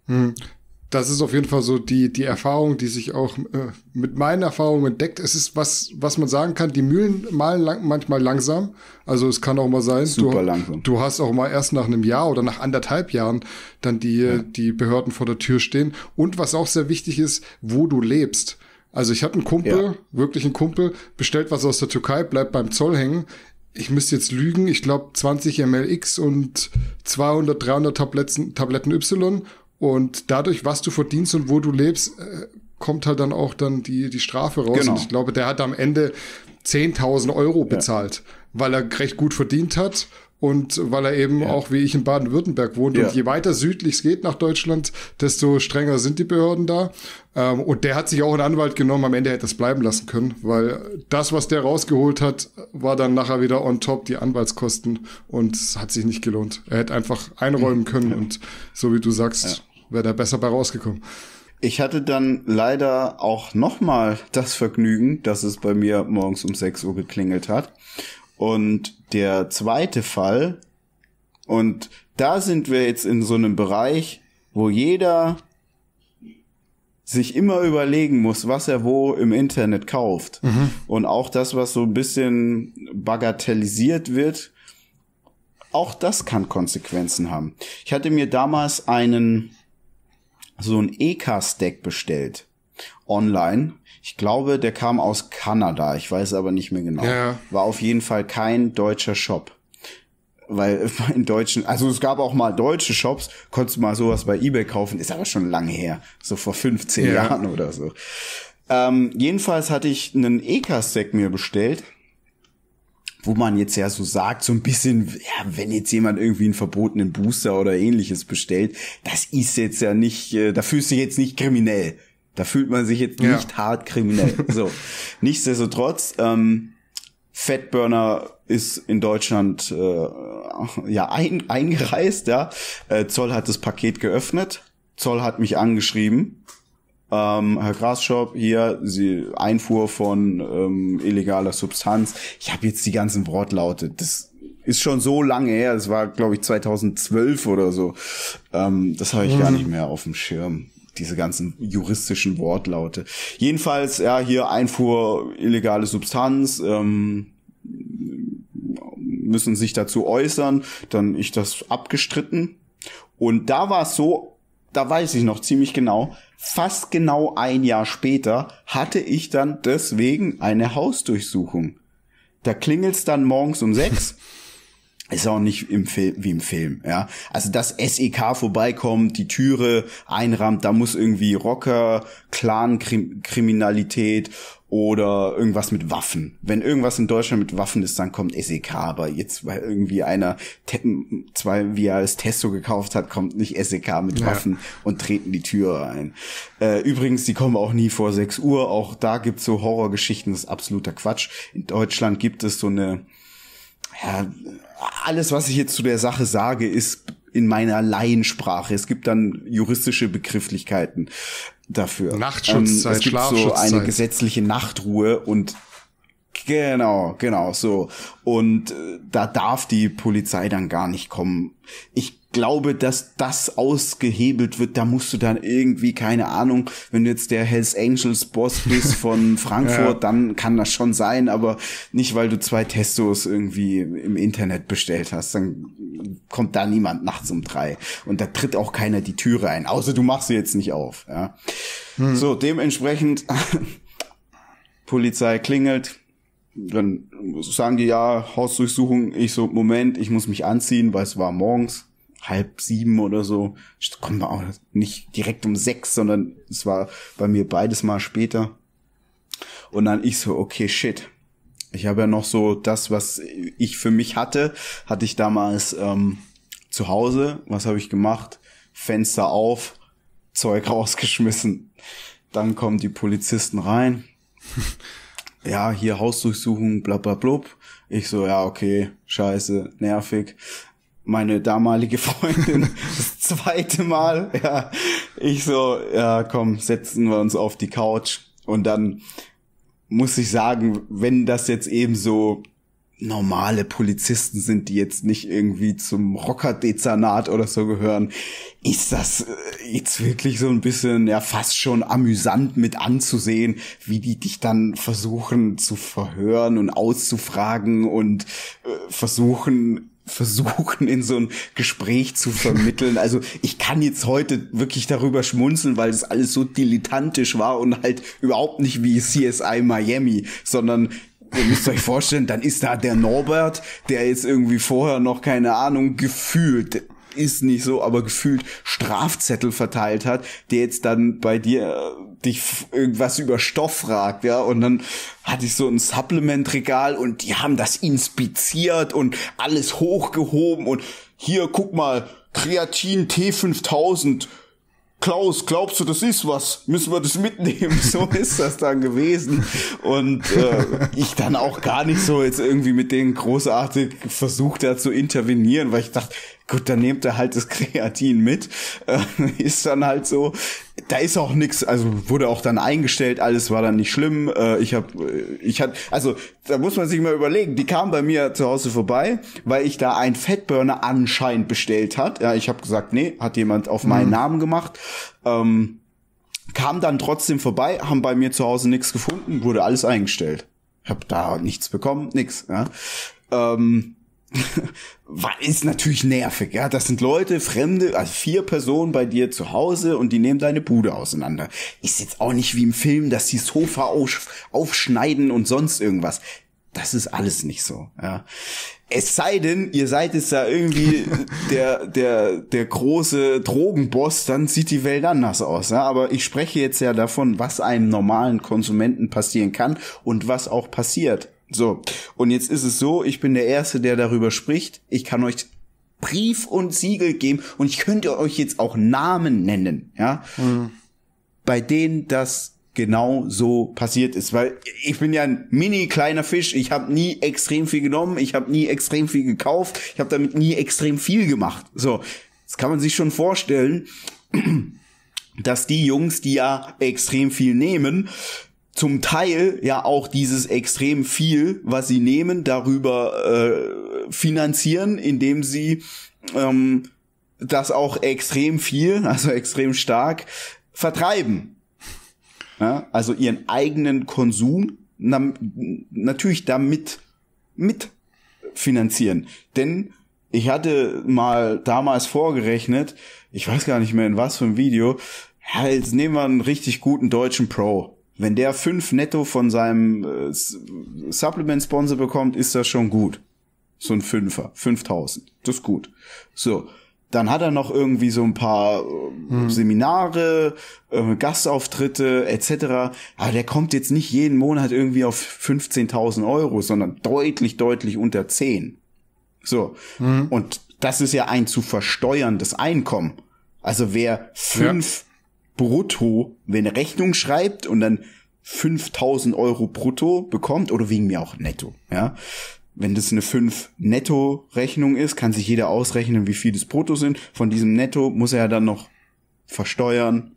Hm das ist auf jeden Fall so die, die Erfahrung, die sich auch äh, mit meinen Erfahrungen deckt. Es ist was, was man sagen kann, die Mühlen malen lang, manchmal langsam. Also es kann auch mal sein, du, du hast auch mal erst nach einem Jahr oder nach anderthalb Jahren dann die, ja. die Behörden vor der Tür stehen. Und was auch sehr wichtig ist, wo du lebst. Also ich hatte einen Kumpel, ja. wirklich einen Kumpel, bestellt was aus der Türkei, bleibt beim Zoll hängen. Ich müsste jetzt lügen, ich glaube 20 MLX und 200, 300 Tabletten, Tabletten Y. Und dadurch, was du verdienst und wo du lebst, äh, kommt halt dann auch dann die, die Strafe raus. Genau. Und ich glaube, der hat am Ende 10.000 Euro bezahlt, ja. weil er recht gut verdient hat und weil er eben ja. auch wie ich in Baden-Württemberg wohnt. Ja. Und je weiter südlich es geht nach Deutschland, desto strenger sind die Behörden da. Ähm, und der hat sich auch einen Anwalt genommen. Am Ende hätte es bleiben lassen können, weil das, was der rausgeholt hat, war dann nachher wieder on top die Anwaltskosten und es hat sich nicht gelohnt. Er hätte einfach einräumen können ja. und so wie du sagst, wäre da besser bei rausgekommen. Ich hatte dann leider auch nochmal das Vergnügen, dass es bei mir morgens um 6 Uhr geklingelt hat. Und der zweite Fall, und da sind wir jetzt in so einem Bereich, wo jeder sich immer überlegen muss, was er wo im Internet kauft. Mhm. Und auch das, was so ein bisschen bagatellisiert wird, auch das kann Konsequenzen haben. Ich hatte mir damals einen so ein EK-Stack bestellt online ich glaube, der kam aus Kanada, ich weiß aber nicht mehr genau. Ja. War auf jeden Fall kein deutscher Shop. Weil *laughs* in deutschen, also es gab auch mal deutsche Shops, konntest du mal sowas bei Ebay kaufen, ist aber schon lange her, so vor 15 ja. Jahren oder so. Ähm, jedenfalls hatte ich einen EK-Stack mir bestellt wo man jetzt ja so sagt, so ein bisschen, ja, wenn jetzt jemand irgendwie einen verbotenen Booster oder ähnliches bestellt, das ist jetzt ja nicht, äh, da fühlst du jetzt nicht kriminell. Da fühlt man sich jetzt nicht ja. hart kriminell. *laughs* So. Nichtsdestotrotz, ähm, Fatburner ist in Deutschland äh, ja ein, eingereist, ja. Äh, Zoll hat das Paket geöffnet. Zoll hat mich angeschrieben. Ähm, Herr Graschop, hier Sie Einfuhr von ähm, illegaler Substanz. Ich habe jetzt die ganzen Wortlaute. Das ist schon so lange her. Das war, glaube ich, 2012 oder so. Ähm, das habe ich mhm. gar nicht mehr auf dem Schirm diese ganzen juristischen Wortlaute. Jedenfalls, ja, hier Einfuhr illegale Substanz, ähm, müssen sich dazu äußern, dann ich das abgestritten. Und da war es so, da weiß ich noch ziemlich genau, fast genau ein Jahr später hatte ich dann deswegen eine Hausdurchsuchung. Da klingelt's dann morgens um sechs. *laughs* ist auch nicht im Film, wie im Film, ja. Also, dass SEK vorbeikommt, die Türe einrammt, da muss irgendwie Rocker, Clan-Kriminalität oder irgendwas mit Waffen. Wenn irgendwas in Deutschland mit Waffen ist, dann kommt SEK, aber jetzt, weil irgendwie einer zwei wie er als Testo gekauft hat, kommt nicht SEK mit ja. Waffen und treten die Türe ein. Äh, übrigens, die kommen auch nie vor 6 Uhr, auch da gibt's so Horrorgeschichten, das ist absoluter Quatsch. In Deutschland gibt es so eine, ja, alles, was ich jetzt zu der Sache sage, ist in meiner Laiensprache. Es gibt dann juristische Begrifflichkeiten dafür. Nachtschutzzeit, ähm, es gibt so eine gesetzliche Nachtruhe und genau, genau so und äh, da darf die Polizei dann gar nicht kommen. Ich glaube, dass das ausgehebelt wird. Da musst du dann irgendwie, keine Ahnung, wenn du jetzt der Hells Angels Boss bist *laughs* von Frankfurt, ja. dann kann das schon sein, aber nicht, weil du zwei Testos irgendwie im Internet bestellt hast. Dann kommt da niemand nachts um drei. Und da tritt auch keiner die Türe ein, außer du machst sie jetzt nicht auf. Ja. Hm. So, dementsprechend, *laughs* Polizei klingelt, dann sagen die ja, Hausdurchsuchung. Ich so, Moment, ich muss mich anziehen, weil es war morgens halb sieben oder so. Ich komme auch nicht direkt um sechs, sondern es war bei mir beides mal später. Und dann ich so, okay, shit. Ich habe ja noch so das, was ich für mich hatte, hatte ich damals ähm, zu Hause. Was habe ich gemacht? Fenster auf, Zeug *laughs* rausgeschmissen. Dann kommen die Polizisten rein. *laughs* ja, hier Hausdurchsuchung, bla bla blub. Ich so, ja, okay, scheiße, nervig meine damalige Freundin *laughs* das zweite Mal. Ja, ich so, ja, komm, setzen wir uns auf die Couch. Und dann muss ich sagen, wenn das jetzt eben so normale Polizisten sind, die jetzt nicht irgendwie zum Rockerdezernat oder so gehören, ist das äh, jetzt wirklich so ein bisschen, ja, fast schon amüsant mit anzusehen, wie die dich dann versuchen zu verhören und auszufragen und äh, versuchen, versuchen, in so ein Gespräch zu vermitteln. Also ich kann jetzt heute wirklich darüber schmunzeln, weil es alles so dilettantisch war und halt überhaupt nicht wie CSI Miami, sondern ihr müsst euch vorstellen, dann ist da der Norbert, der jetzt irgendwie vorher noch keine Ahnung gefühlt ist nicht so, aber gefühlt Strafzettel verteilt hat, der jetzt dann bei dir äh, dich irgendwas über Stoff fragt, ja. Und dann hatte ich so ein Supplement-Regal und die haben das inspiziert und alles hochgehoben und hier, guck mal, Kreatin T5000. Klaus, glaubst du, das ist was? Müssen wir das mitnehmen? *laughs* So ist das dann gewesen. Und äh, ich dann auch gar nicht so jetzt irgendwie mit denen großartig versucht da zu intervenieren, weil ich dachte, Gut, dann nehmt er halt das Kreatin mit. Äh, *laughs* ist dann halt so, da ist auch nix, also wurde auch dann eingestellt, alles war dann nicht schlimm. Äh, ich habe, äh, ich hatte, also da muss man sich mal überlegen. Die kam bei mir zu Hause vorbei, weil ich da einen Fettburner anscheinend bestellt hat. Ja, ich habe gesagt, nee, hat jemand auf meinen mhm. Namen gemacht. Ähm, kam dann trotzdem vorbei, haben bei mir zu Hause nichts gefunden, wurde alles eingestellt. Hab da nichts bekommen, nix. Ja. Ähm, ist natürlich nervig, ja. Das sind Leute, Fremde, also vier Personen bei dir zu Hause und die nehmen deine Bude auseinander. Ist jetzt auch nicht wie im Film, dass die Sofa aufschneiden und sonst irgendwas. Das ist alles nicht so, ja. Es sei denn, ihr seid jetzt da irgendwie *laughs* der, der, der große Drogenboss, dann sieht die Welt anders aus. Ja? Aber ich spreche jetzt ja davon, was einem normalen Konsumenten passieren kann und was auch passiert. So, und jetzt ist es so, ich bin der Erste, der darüber spricht. Ich kann euch Brief und Siegel geben und ich könnte euch jetzt auch Namen nennen, ja, mhm. bei denen das genau so passiert ist, weil ich bin ja ein mini kleiner Fisch, ich habe nie extrem viel genommen, ich habe nie extrem viel gekauft, ich habe damit nie extrem viel gemacht. So, das kann man sich schon vorstellen, *clears throat* dass die Jungs, die ja extrem viel nehmen, zum Teil ja auch dieses extrem viel, was sie nehmen, darüber äh, finanzieren, indem sie ähm, das auch extrem viel, *laughs* also extrem stark vertreiben. Ja, also ihren eigenen Konsum na, natürlich damit mitfinanzieren. Denn ich hatte mal damals vorgerechnet, ich weiß gar nicht mehr in was für ein Video, ja, jetzt nehmen wir einen richtig guten deutschen Pro. Wenn der fünf netto von seinem äh, Supplement-Sponsor bekommt, ist das schon gut. So ein Fünfer, 5000. Das ist gut. So. Dann hat er noch irgendwie so ein paar äh, hm. Seminare, äh, Gastauftritte etc. Aber der kommt jetzt nicht jeden Monat irgendwie auf 15.000 Euro, sondern deutlich, deutlich unter 10. So. Hm. Und das ist ja ein zu versteuerndes Einkommen. Also wer fünf ja brutto, wenn eine Rechnung schreibt und dann 5000 Euro brutto bekommt oder wegen mir auch netto, ja. Wenn das eine 5 Netto-Rechnung ist, kann sich jeder ausrechnen, wie viel das brutto sind. Von diesem Netto muss er ja dann noch versteuern,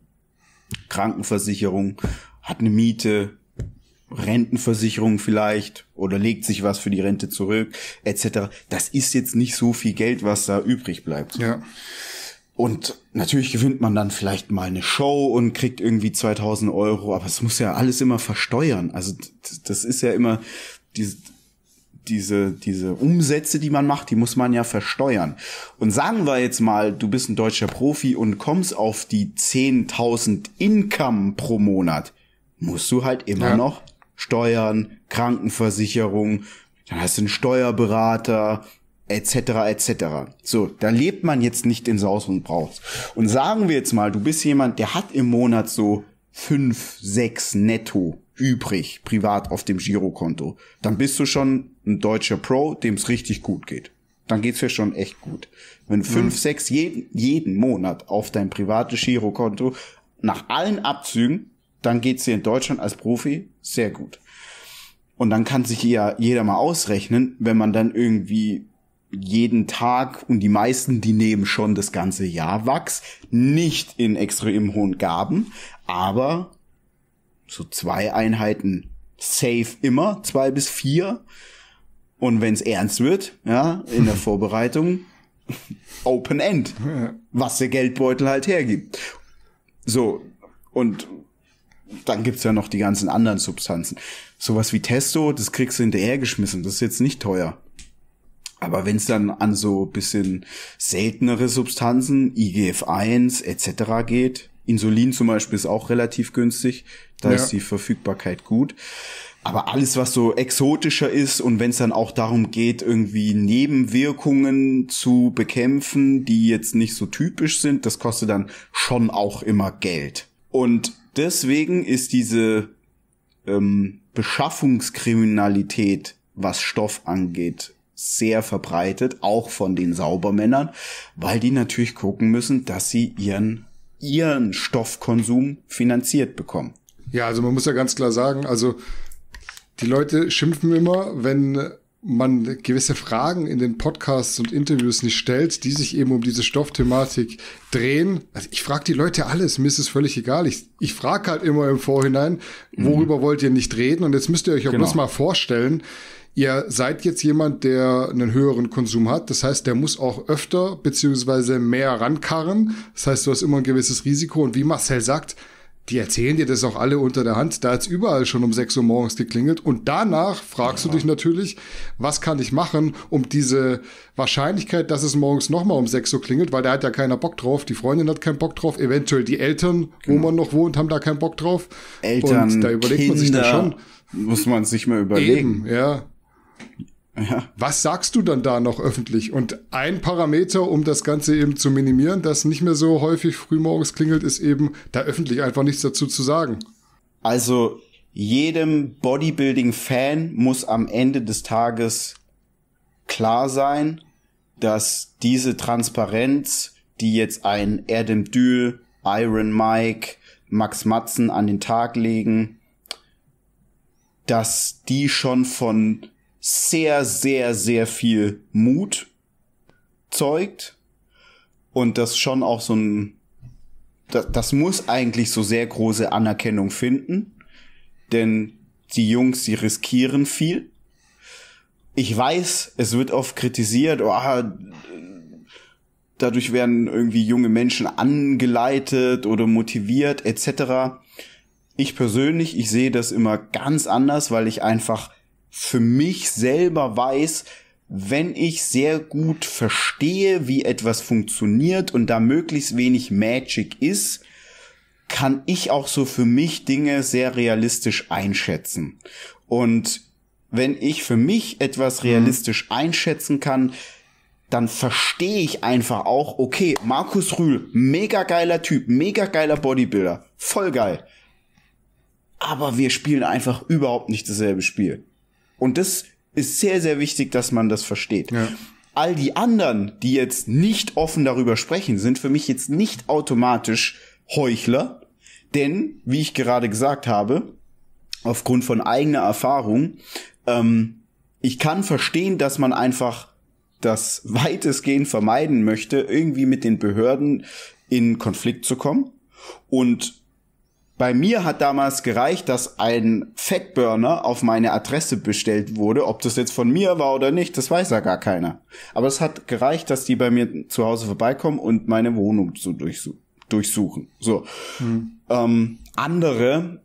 Krankenversicherung, hat eine Miete, Rentenversicherung vielleicht oder legt sich was für die Rente zurück, etc. Das ist jetzt nicht so viel Geld, was da übrig bleibt. Ja. Und natürlich gewinnt man dann vielleicht mal eine Show und kriegt irgendwie 2000 Euro, aber es muss ja alles immer versteuern. Also das ist ja immer diese, diese, diese Umsätze, die man macht, die muss man ja versteuern. Und sagen wir jetzt mal, du bist ein deutscher Profi und kommst auf die 10.000 Income pro Monat, musst du halt immer ja. noch Steuern, Krankenversicherung, dann hast du einen Steuerberater, etc. etc. So, da lebt man jetzt nicht in Saus und Braus. Und sagen wir jetzt mal, du bist jemand, der hat im Monat so fünf, sechs netto übrig, privat auf dem Girokonto. Dann bist du schon ein deutscher Pro, dem es richtig gut geht. Dann geht's dir schon echt gut. Wenn mhm. fünf, mhm. sechs jeden, jeden Monat auf dein privates Girokonto nach allen Abzügen, dann geht's dir in Deutschland als Profi sehr gut. Und dann kann sich ja jeder mal ausrechnen, wenn man dann irgendwie jeden Tag und die meisten, die nehmen schon das ganze Jahr Wachs, nicht in extrem hohen Gaben, aber so zwei Einheiten safe immer, zwei bis vier. Und wenn es ernst wird, ja, in der *laughs* Vorbereitung, Open End, was der Geldbeutel halt hergibt. So, und dann gibt's ja noch die ganzen anderen Substanzen. Sowas wie Testo, das kriegst du hinterhergeschmissen, das ist jetzt nicht teuer. Aber wenn es dann an so bisschen seltenere Substanzen, IGF-1 etc. geht, Insulin zum Beispiel ist auch relativ günstig, da ja. ist die Verfügbarkeit gut. Aber alles, was so exotischer ist und wenn es dann auch darum geht, irgendwie Nebenwirkungen zu bekämpfen, die jetzt nicht so typisch sind, das kostet dann schon auch immer Geld. Und deswegen ist diese ähm, Beschaffungskriminalität, was Stoff angeht, sehr verbreitet, auch von den Saubermännern, weil die natürlich gucken müssen, dass sie ihren, ihren Stoffkonsum finanziert bekommen. Ja, also man muss ja ganz klar sagen, also die Leute schimpfen immer, wenn man gewisse Fragen in den Podcasts und Interviews nicht stellt, die sich eben um diese Stoffthematik drehen. Also ich frage die Leute alles, mir ist es völlig egal. Ich, ich frage halt immer im Vorhinein, worüber mhm. wollt ihr nicht reden? Und jetzt müsst ihr euch auch genau. bloß mal vorstellen, Ihr seid jetzt jemand, der einen höheren Konsum hat. Das heißt, der muss auch öfter beziehungsweise mehr rankarren. Das heißt, du hast immer ein gewisses Risiko. Und wie Marcel sagt, die erzählen dir das auch alle unter der Hand. Da hat's überall schon um 6 Uhr morgens geklingelt. Und danach fragst ja. du dich natürlich, was kann ich machen, um diese Wahrscheinlichkeit, dass es morgens nochmal um 6 Uhr klingelt, weil da hat ja keiner Bock drauf. Die Freundin hat keinen Bock drauf. Eventuell die Eltern, genau. wo man noch wohnt, haben da keinen Bock drauf. Eltern, Und da überlegt Kinder, man sich dann schon. Muss man es nicht mehr überlegen. Eben, ja. Ja. Was sagst du dann da noch öffentlich? Und ein Parameter, um das Ganze eben zu minimieren, dass nicht mehr so häufig frühmorgens klingelt, ist eben, da öffentlich einfach nichts dazu zu sagen. Also jedem Bodybuilding-Fan muss am Ende des Tages klar sein, dass diese Transparenz, die jetzt ein Adam Dül, Iron Mike, Max Matzen an den Tag legen, dass die schon von sehr, sehr, sehr viel Mut zeugt und das schon auch so ein, das, das muss eigentlich so sehr große Anerkennung finden, denn die Jungs, die riskieren viel. Ich weiß, es wird oft kritisiert, oh, dadurch werden irgendwie junge Menschen angeleitet oder motiviert etc. Ich persönlich, ich sehe das immer ganz anders, weil ich einfach für mich selber weiß, wenn ich sehr gut verstehe, wie etwas funktioniert und da möglichst wenig Magic ist, kann ich auch so für mich Dinge sehr realistisch einschätzen. Und wenn ich für mich etwas mhm. realistisch einschätzen kann, dann verstehe ich einfach auch, okay, Markus Rühl, mega geiler Typ, mega geiler Bodybuilder, voll geil. Aber wir spielen einfach überhaupt nicht dasselbe Spiel. Und das ist sehr, sehr wichtig, dass man das versteht. Ja. All die anderen, die jetzt nicht offen darüber sprechen, sind für mich jetzt nicht automatisch Heuchler, denn, wie ich gerade gesagt habe, aufgrund von eigener Erfahrung, ähm, ich kann verstehen, dass man einfach das weitestgehend vermeiden möchte, irgendwie mit den Behörden in Konflikt zu kommen. Und bei mir hat damals gereicht, dass ein Fatburner auf meine Adresse bestellt wurde. Ob das jetzt von mir war oder nicht, das weiß ja gar keiner. Aber es hat gereicht, dass die bei mir zu Hause vorbeikommen und meine Wohnung zu durchsuchen. durchsuchen. So. Hm. Ähm, andere,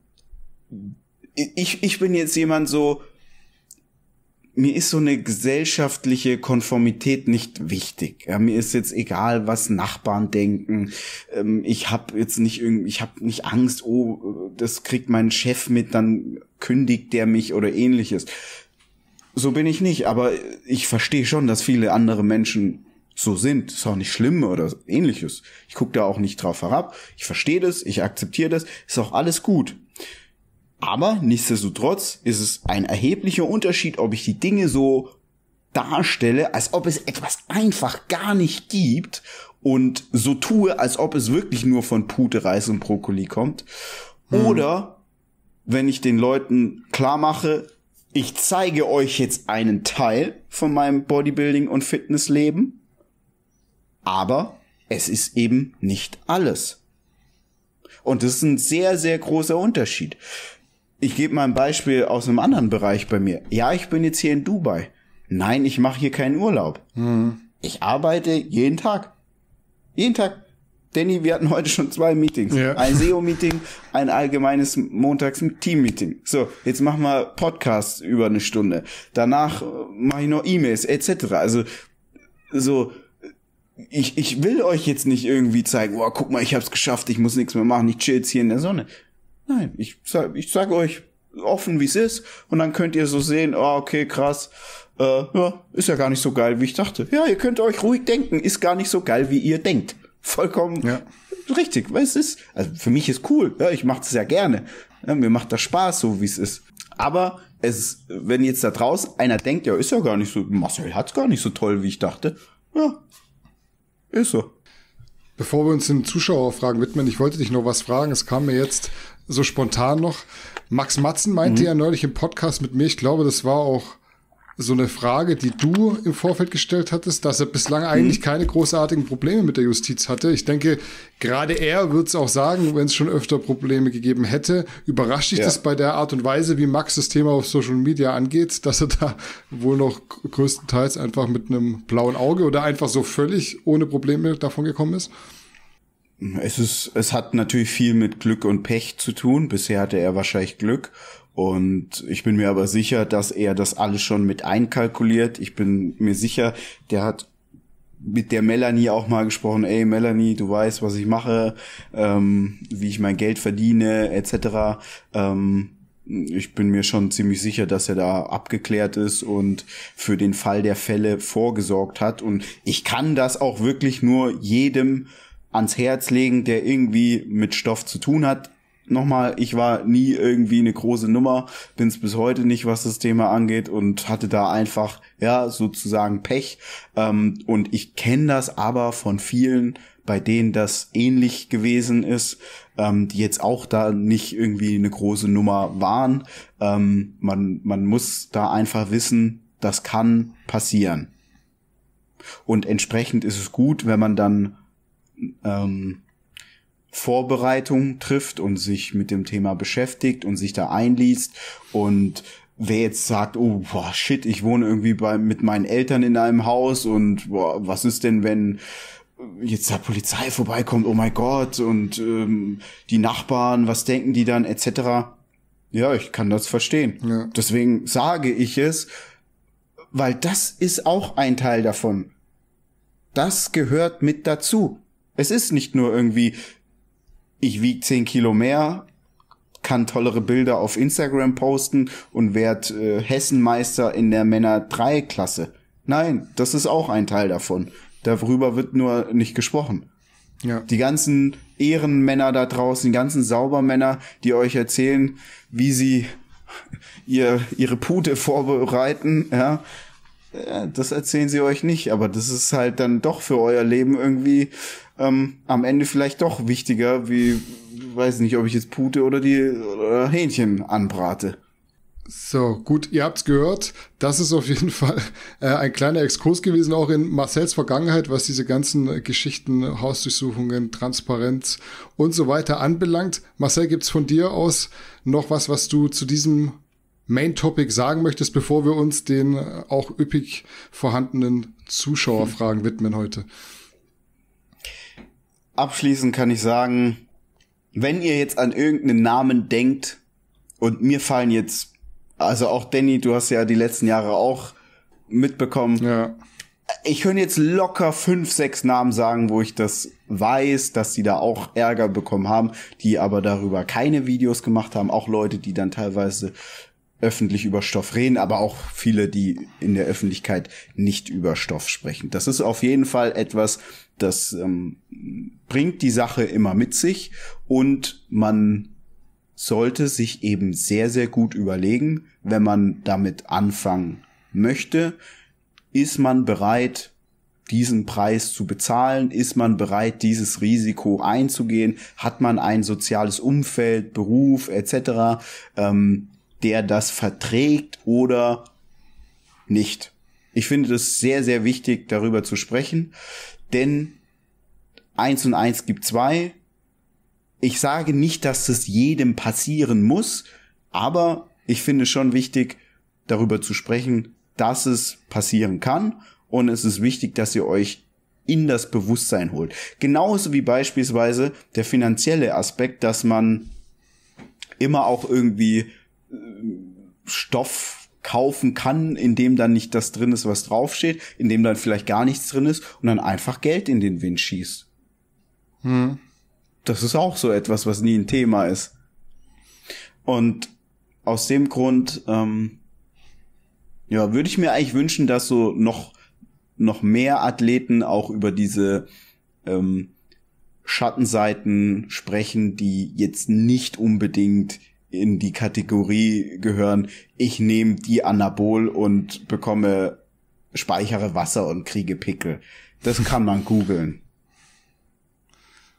ich, ich bin jetzt jemand so, mir ist so eine gesellschaftliche Konformität nicht wichtig. Ja, mir ist jetzt egal, was Nachbarn denken. Ähm, ich habe jetzt nicht irgendwie, ich habe nicht Angst, oh, das kriegt mein Chef mit, dann kündigt der mich oder ähnliches. So bin ich nicht, aber ich verstehe schon, dass viele andere Menschen so sind. Ist auch nicht schlimm oder ähnliches. Ich gucke da auch nicht drauf herab. Ich verstehe das, ich akzeptiere das, ist auch alles gut. Aber nichtsdestotrotz ist es ein erheblicher Unterschied, ob ich die Dinge so darstelle, als ob es etwas einfach gar nicht gibt und so tue, als ob es wirklich nur von Pute, Reis und Brokkoli kommt. Hm. Oder wenn ich den Leuten klar mache, ich zeige euch jetzt einen Teil von meinem Bodybuilding und Fitnessleben, aber es ist eben nicht alles. Und das ist ein sehr, sehr großer Unterschied ich gebe mal ein Beispiel aus einem anderen Bereich bei mir. Ja, ich bin jetzt hier in Dubai. Nein, ich mache hier keinen Urlaub. Mhm. Ich arbeite jeden Tag. Jeden Tag. Danny, wir hatten heute schon zwei Meetings. Ja. Ein SEO-Meeting, ein allgemeines Montags-Team-Meeting. So, jetzt machen wir Podcasts über eine Stunde. Danach äh, mache ich noch E-Mails etc. Also so, ich, ich will euch jetzt nicht irgendwie zeigen, oh, guck mal, ich hab's geschafft, ich muss nichts mehr machen, ich chill jetzt hier in der Sonne. Nein, ich, ich sage euch offen, wie es ist. Und dann könnt ihr so sehen, oh, okay, krass. Äh, ja, ist ja gar nicht so geil, wie ich dachte. Ja, ihr könnt euch ruhig denken, ist gar nicht so geil, wie ihr denkt. Vollkommen ja. richtig, weil es ist, also für mich ist cool, ja, ich mache es ja gerne. Ja, mir macht das Spaß, so wie es ist. Aber es, wenn jetzt da draußen einer denkt, ja, ist ja gar nicht so, Marcel hat es gar nicht so toll, wie ich dachte. Ja, ist so. Bevor wir uns den Zuschauerfragen widmen, ich wollte dich noch was fragen. Es kam mir jetzt so spontan noch. Max Matzen meinte mhm. ja neulich im Podcast mit mir, ich glaube, das war auch so eine Frage, die du im Vorfeld gestellt hattest, dass er bislang mhm. eigentlich keine großartigen Probleme mit der Justiz hatte. Ich denke, gerade er wird es auch sagen, wenn es schon öfter Probleme gegeben hätte. Überrascht dich ja. das bei der Art und Weise, wie Max das Thema auf Social Media angeht, dass er da wohl noch größtenteils einfach mit einem blauen Auge oder einfach so völlig ohne Probleme davon gekommen ist? Es ist, es hat natürlich viel mit Glück und Pech zu tun. Bisher hatte er wahrscheinlich Glück. Und ich bin mir aber sicher, dass er das alles schon mit einkalkuliert. Ich bin mir sicher, der hat mit der Melanie auch mal gesprochen, ey Melanie, du weißt, was ich mache, ähm, wie ich mein Geld verdiene, etc. Ähm, ich bin mir schon ziemlich sicher, dass er da abgeklärt ist und für den Fall der Fälle vorgesorgt hat. Und ich kann das auch wirklich nur jedem ans Herz legen, der irgendwie mit Stoff zu tun hat. Nochmal, ich war nie irgendwie eine große Nummer, bin's bis heute nicht, was das Thema angeht und hatte da einfach, ja, sozusagen Pech. Ähm, und ich kenne das aber von vielen, bei denen das ähnlich gewesen ist, ähm, die jetzt auch da nicht irgendwie eine große Nummer waren. Ähm, man, man muss da einfach wissen, das kann passieren. Und entsprechend ist es gut, wenn man dann ähm, Vorbereitung trifft und sich mit dem Thema beschäftigt und sich da einliest und wer jetzt sagt, oh boah, shit, ich wohne irgendwie bei mit meinen Eltern in einem Haus und boah, was ist denn, wenn jetzt der Polizei vorbeikommt, oh mein Gott, und ähm, die Nachbarn, was denken die dann, etc. Ja, ich kann das verstehen. Ja. Deswegen sage ich es, weil das ist auch ein Teil davon. Das gehört mit dazu. Es ist nicht nur irgendwie, ich wieg 10 Kilo mehr, kann tollere Bilder auf Instagram posten und werd äh, Hessenmeister in der Männer 3 Klasse. Nein, das ist auch ein Teil davon. Darüber wird nur nicht gesprochen. Ja. Die ganzen Ehrenmänner da draußen, die ganzen Saubermänner, die euch erzählen, wie sie *laughs* ihr, ihre Pute vorbereiten, ja, äh, das erzählen sie euch nicht, aber das ist halt dann doch für euer Leben irgendwie ähm, am Ende vielleicht doch wichtiger, wie, weiß nicht, ob ich jetzt Pute oder die oder Hähnchen anbrate. So, gut, ihr habt's gehört. Das ist auf jeden *laughs* Fall äh, ein kleiner Exkurs gewesen, auch in Marcells Vergangenheit, was diese ganzen äh, Geschichten, Hausdurchsuchungen, Transparenz und so weiter anbelangt. Marcel, gibt's von dir aus noch was, was du zu diesem Main Topic sagen möchtest, bevor wir uns den äh, auch üppig vorhandenen Zuschauerfragen widmen heute? abschließend kann ich sagen, wenn ihr jetzt an irgendeinen Namen denkt und mir fallen jetzt, also auch Danny, du hast ja die letzten Jahre auch mitbekommen. Ja. Ich höre jetzt locker fünf, sechs Namen sagen, wo ich das weiß, dass sie da auch Ärger bekommen haben, die aber darüber keine Videos gemacht haben. Auch Leute, die dann teilweise öffentlich über Stoff reden, aber auch viele, die in der Öffentlichkeit nicht über Stoff sprechen. Das ist auf jeden Fall etwas, das ähm, bringt die Sache immer mit sich und man sollte sich eben sehr, sehr gut überlegen, wenn man damit anfangen möchte, ist man bereit, diesen Preis zu bezahlen? Ist man bereit, dieses Risiko einzugehen? Hat man ein soziales Umfeld, Beruf etc., ähm, der das verträgt oder nicht? Ich finde das sehr, sehr wichtig, darüber zu sprechen denn eins und eins gibt zwei. Ich sage nicht, dass das jedem passieren muss, aber ich finde schon wichtig, darüber zu sprechen, dass es passieren kann und es ist wichtig, dass ihr euch in das Bewusstsein holt. Genauso wie beispielsweise der finanzielle Aspekt, dass man immer auch irgendwie äh, Stoff kaufen kann, in dem dann nicht das drin ist, was draufsteht, in dem dann vielleicht gar nichts drin ist und dann einfach Geld in den Wind schießt. Hm. Das ist auch so etwas, was nie ein Thema ist. Und aus dem Grund, ähm, ja, würde ich mir eigentlich wünschen, dass so noch, noch mehr Athleten auch über diese ähm, Schattenseiten sprechen, die jetzt nicht unbedingt in die Kategorie gehören, ich nehme die Anabol und bekomme, speichere Wasser und kriege Pickel. Das kann man googeln.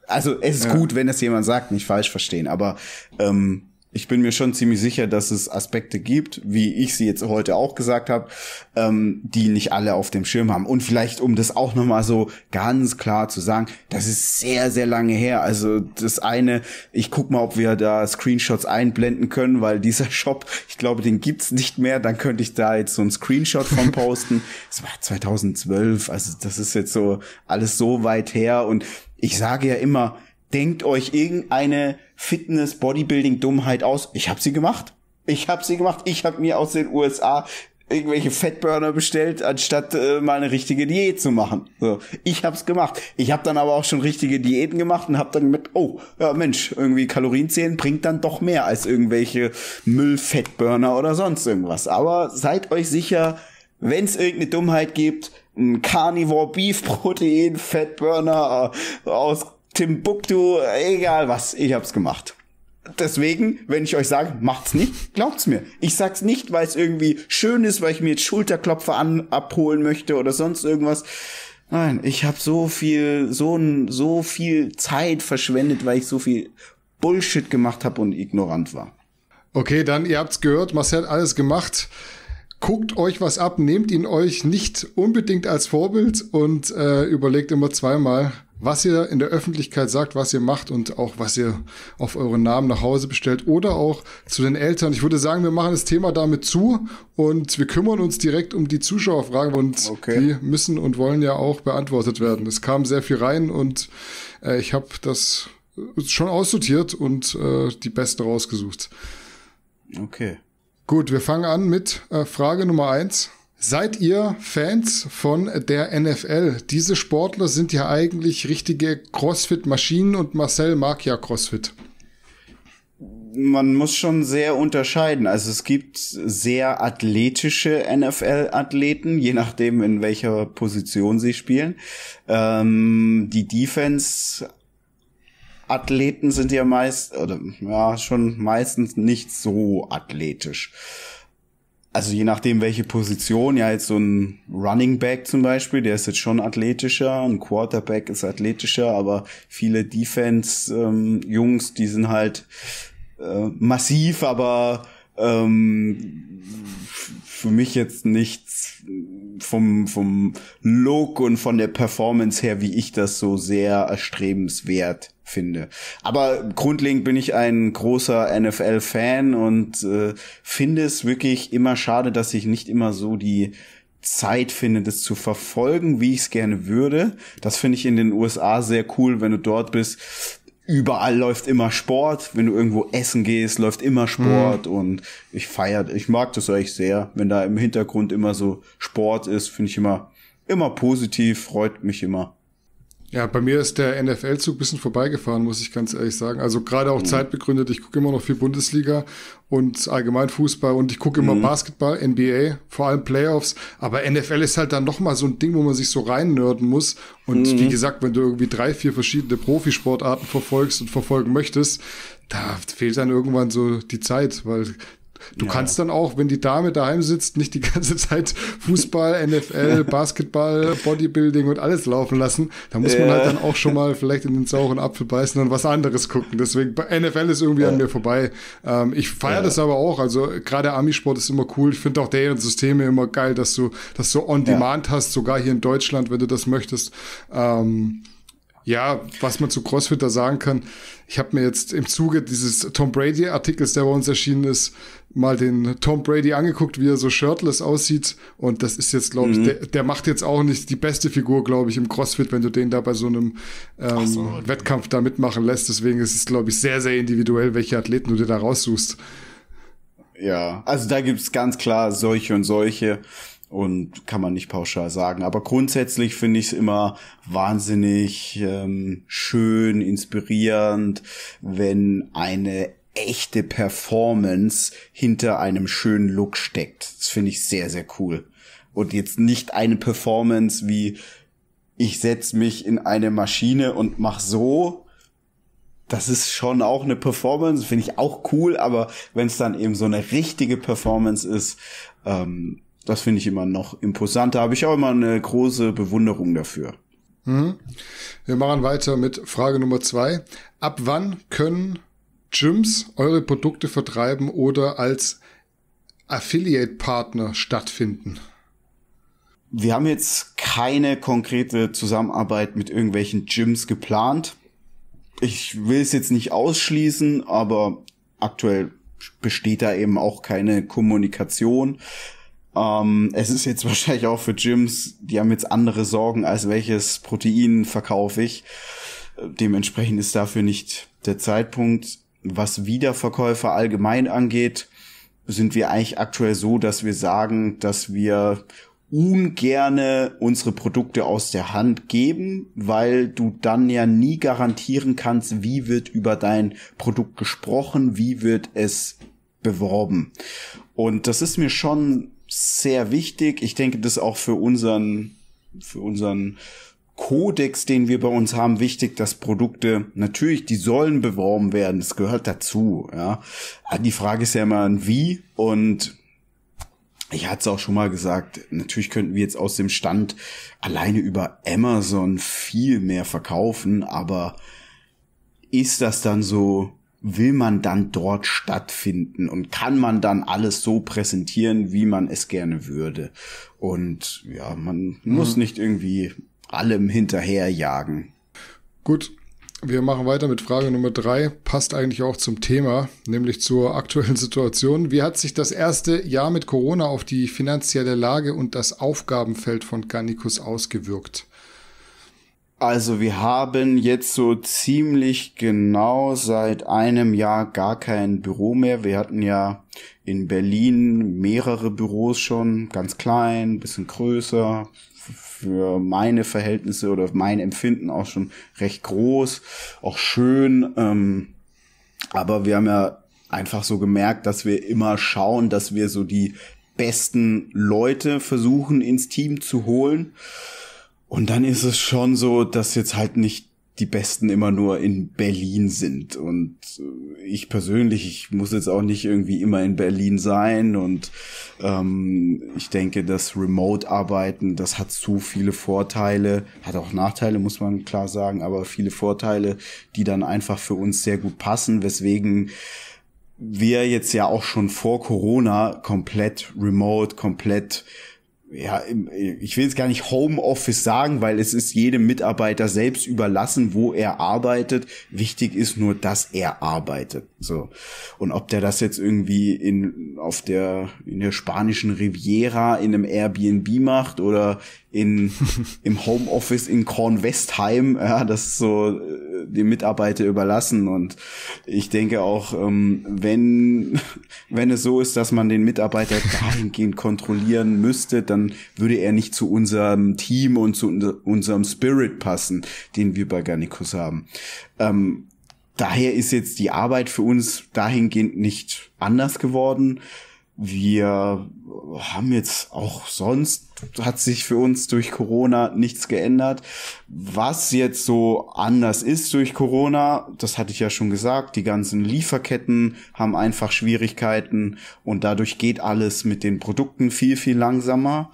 Also es ist ja. gut, wenn es jemand sagt, nicht falsch verstehen, aber ähm, ich bin mir schon ziemlich sicher, dass es Aspekte gibt, wie ich sie jetzt heute auch gesagt habe, ähm, die nicht alle auf dem Schirm haben. Und vielleicht, um das auch nochmal so ganz klar zu sagen, das ist sehr, sehr lange her. Also das eine, ich guck mal, ob wir da Screenshots einblenden können, weil dieser *laughs* Shop, ich glaube, den gibt's nicht mehr. Dann könnte ich da jetzt so einen Screenshot von *laughs* posten. Es war 2012, also das ist jetzt so alles so weit her. Und ich sage ja immer, denkt euch irgendeine Fitness-Bodybuilding-Dummheit aus. Ich habe sie gemacht. Ich habe sie gemacht. Ich habe mir aus den USA irgendwelche Fettburner bestellt, anstatt äh, mal eine richtige Diät zu machen. So, ich hab's gemacht. Ich hab dann aber auch schon richtige Diäten gemacht und hab dann mit, oh, ja Mensch, irgendwie Kalorien zählen bringt dann doch mehr als irgendwelche Müllfettburner oder sonst irgendwas. Aber seid euch sicher, wenn es irgendeine Dummheit gibt, ein Carnivore Beef Protein Fettburner äh, aus Timbuktu, egal was, ich hab's gemacht. Deswegen, wenn ich euch sage, macht's nicht, glaubt's mir. Ich sag's nicht, weil es irgendwie schön ist, weil ich mir jetzt Schulterklopfer an, abholen möchte oder sonst irgendwas. Nein, ich habe so viel, so so viel Zeit verschwendet, weil ich so viel Bullshit gemacht habe und ignorant war. Okay, dann ihr habt's gehört, Marcel hat alles gemacht. Guckt euch was ab, nehmt ihn euch nicht unbedingt als Vorbild und äh, überlegt immer zweimal, was ihr in der Öffentlichkeit sagt, was ihr macht und auch was ihr auf euren Namen nach Hause bestellt oder auch zu den Eltern. Ich würde sagen, wir machen das Thema damit zu und wir kümmern uns direkt um die Zuschauerfragen und okay. die müssen und wollen ja auch beantwortet werden. Es kam sehr viel rein und äh, ich habe das schon aussortiert und äh, die beste rausgesucht. Okay. Gut, wir fangen an mit äh, Frage Nummer eins. Seid ihr Fans von der NFL? Diese Sportler sind ja eigentlich richtige CrossFit-Maschinen und Marcel mag ja CrossFit. Man muss schon sehr unterscheiden. Also es gibt sehr athletische NFL-Athleten, je nachdem in welcher Position sie spielen. Ähm, die Defense Athleten sind ja meist, oder ja, schon meistens nicht so athletisch also je nachdem, welche Position, ja, jetzt so ein Running Back zum Beispiel, der ist jetzt schon athletischer, ein Quarterback ist athletischer, aber viele Defense-Jungs, ähm, die sind halt äh, massiv, aber ähm, für mich jetzt nichts vom, vom Look und von der Performance her, wie ich das so sehr erstrebenswert finde. Aber grundlegend bin ich ein großer NFL-Fan und äh, finde es wirklich immer schade, dass ich nicht immer so die Zeit finde, das zu verfolgen, wie ich es gerne würde. Das finde ich in den USA sehr cool, wenn du dort bist. Überall läuft immer Sport. Wenn du irgendwo essen gehst, läuft immer Sport. Mhm. Und ich feiere, ich mag das eigentlich sehr. Wenn da im Hintergrund immer so Sport ist, finde ich immer, immer positiv, freut mich immer. Ja, bei mir ist der NFL-Zug ein bisschen vorbeigefahren, muss ich ganz ehrlich sagen. Also gerade auch mhm. zeitbegründet, ich gucke immer noch viel Bundesliga und allgemein Fußball und ich gucke mhm. immer Basketball, NBA, vor allem Playoffs. Aber NFL ist halt dann nochmal so ein Ding, wo man sich so reinnörden muss. Und mhm. wie gesagt, wenn du irgendwie drei, vier verschiedene Profisportarten verfolgst und verfolgen möchtest, da fehlt dann irgendwann so die Zeit, weil Du ja. kannst dann auch, wenn die Dame daheim sitzt, nicht die ganze *laughs* Zeit Fußball, NFL, Basketball, Bodybuilding und alles laufen lassen. Da muss man halt dann auch schon mal vielleicht in den sauren Apfel beißen und was anderes gucken. Deswegen, NFL ist irgendwie an mir vorbei. Ähm, ich feiere das aber auch. Also gerade Amisport ist immer cool. Ich finde auch deren Systeme immer geil, dass du das so on demand hast, sogar hier in Deutschland, wenn du das möchtest. Ähm, ja, was man zu CrossFit da sagen kann, ich habe mir jetzt im Zuge dieses Tom Brady-Artikels, der bei uns erschienen ist, mal den Tom Brady angeguckt, wie er so shirtless aussieht. Und das ist jetzt, glaube ich, mhm. der, der, macht jetzt auch nicht die beste Figur, glaube ich, im CrossFit, wenn du den da bei so einem ähm, so. Wettkampf da mitmachen lässt. Deswegen ist es, glaube ich, sehr, sehr individuell, welche Athleten du dir da raussuchst. Ja, also da gibt es ganz klar solche und solche und kann man nicht pauschal sagen. Aber grundsätzlich finde ich es immer wahnsinnig ähm, schön, inspirierend, wenn eine echte Performance hinter einem schönen Look steckt. Das finde ich sehr, sehr cool. Und jetzt nicht eine Performance wie ich setze mich in eine Maschine und mach so. Das ist schon auch eine Performance, finde ich auch cool, aber wenn es dann eben so eine richtige Performance ist, ähm, das finde ich immer noch imposant. Da habe ich auch immer eine große Bewunderung dafür. Mhm. Wir machen weiter mit Frage Nummer zwei. Ab wann können Gyms eure Produkte vertreiben oder als Affiliate-Partner stattfinden? Wir haben jetzt keine konkrete Zusammenarbeit mit irgendwelchen Gyms geplant. Ich will es jetzt nicht ausschließen, aber aktuell besteht da eben auch keine Kommunikation. Ähm, es ist jetzt *laughs* wahrscheinlich auch für Gyms, die haben jetzt andere Sorgen, als welches Protein verkaufe ich. Äh, dementsprechend ist dafür nicht der Zeitpunkt. Was Wiederverkäufer allgemein angeht, sind wir eigentlich aktuell so, dass wir sagen, dass wir ungerne unsere Produkte aus der Hand geben, weil du dann ja nie garantieren kannst, wie wird über dein Produkt gesprochen, wie wird es beworben. Und das ist mir schon sehr wichtig. Ich denke, das ist auch für unseren, für unseren Kodex, den wir bei uns haben, wichtig, dass Produkte natürlich, die sollen beworben werden. Das gehört dazu. Ja, ah, die Frage ist ja immer ein Wie und ich hatte es auch schon mal gesagt, natürlich könnten wir jetzt aus dem Stand alleine über Amazon viel mehr verkaufen, aber ist das dann so will man dann dort stattfinden und kann man dann alles so präsentieren, wie man es gerne würde. Und ja, man mhm. muss nicht irgendwie allem hinterherjagen. Gut, wir machen weiter mit Frage Nummer drei. Passt eigentlich auch zum Thema, nämlich zur *laughs* aktuellen Situation. Wie hat sich das erste Jahr mit Corona auf die finanzielle Lage und das Aufgabenfeld von Garnicus ausgewirkt? Also wir haben jetzt so ziemlich genau seit einem Jahr gar kein Büro mehr. Wir hatten ja in Berlin mehrere Büros schon, ganz klein, bisschen größer, für meine Verhältnisse oder mein Empfinden auch schon recht groß, auch schön. Ähm, aber wir haben ja einfach so gemerkt, dass wir immer schauen, dass wir so die besten Leute versuchen ins Team zu holen. Und dann ist es schon so, dass jetzt halt nicht die Besten immer nur in Berlin sind. Und äh, ich persönlich, ich muss jetzt auch nicht irgendwie immer in Berlin sein. Und ähm, ich denke, das Remote-Arbeiten, das hat zu viele Vorteile, hat auch Nachteile, muss man klar sagen, aber viele Vorteile, die dann einfach für uns sehr gut passen, weswegen wir jetzt ja auch schon vor Corona komplett remote, komplett ja, ich will jetzt gar nicht Homeoffice sagen, weil es ist jedem Mitarbeiter selbst überlassen, wo er arbeitet. Wichtig ist nur, dass er arbeitet. So. Und ob der das jetzt irgendwie in, auf der, in der spanischen Riviera in einem Airbnb macht oder in, *laughs* im Homeoffice in Kornwestheim, ja, das ist so äh, dem Mitarbeiter überlassen. Und ich denke auch, ähm, wenn, *laughs* wenn es so ist, dass man den Mitarbeiter dahingehend kontrollieren müsste, dann dann würde er nicht zu unserem Team und zu unserem Spirit passen, den wir bei Garnicus haben. Ähm, daher ist jetzt die Arbeit für uns dahingehend nicht anders geworden. Wir haben jetzt auch sonst, hat sich für uns durch Corona nichts geändert. Was jetzt so anders ist durch Corona, das hatte ich ja schon gesagt, die ganzen Lieferketten haben einfach Schwierigkeiten und dadurch geht alles mit den Produkten viel, viel langsamer.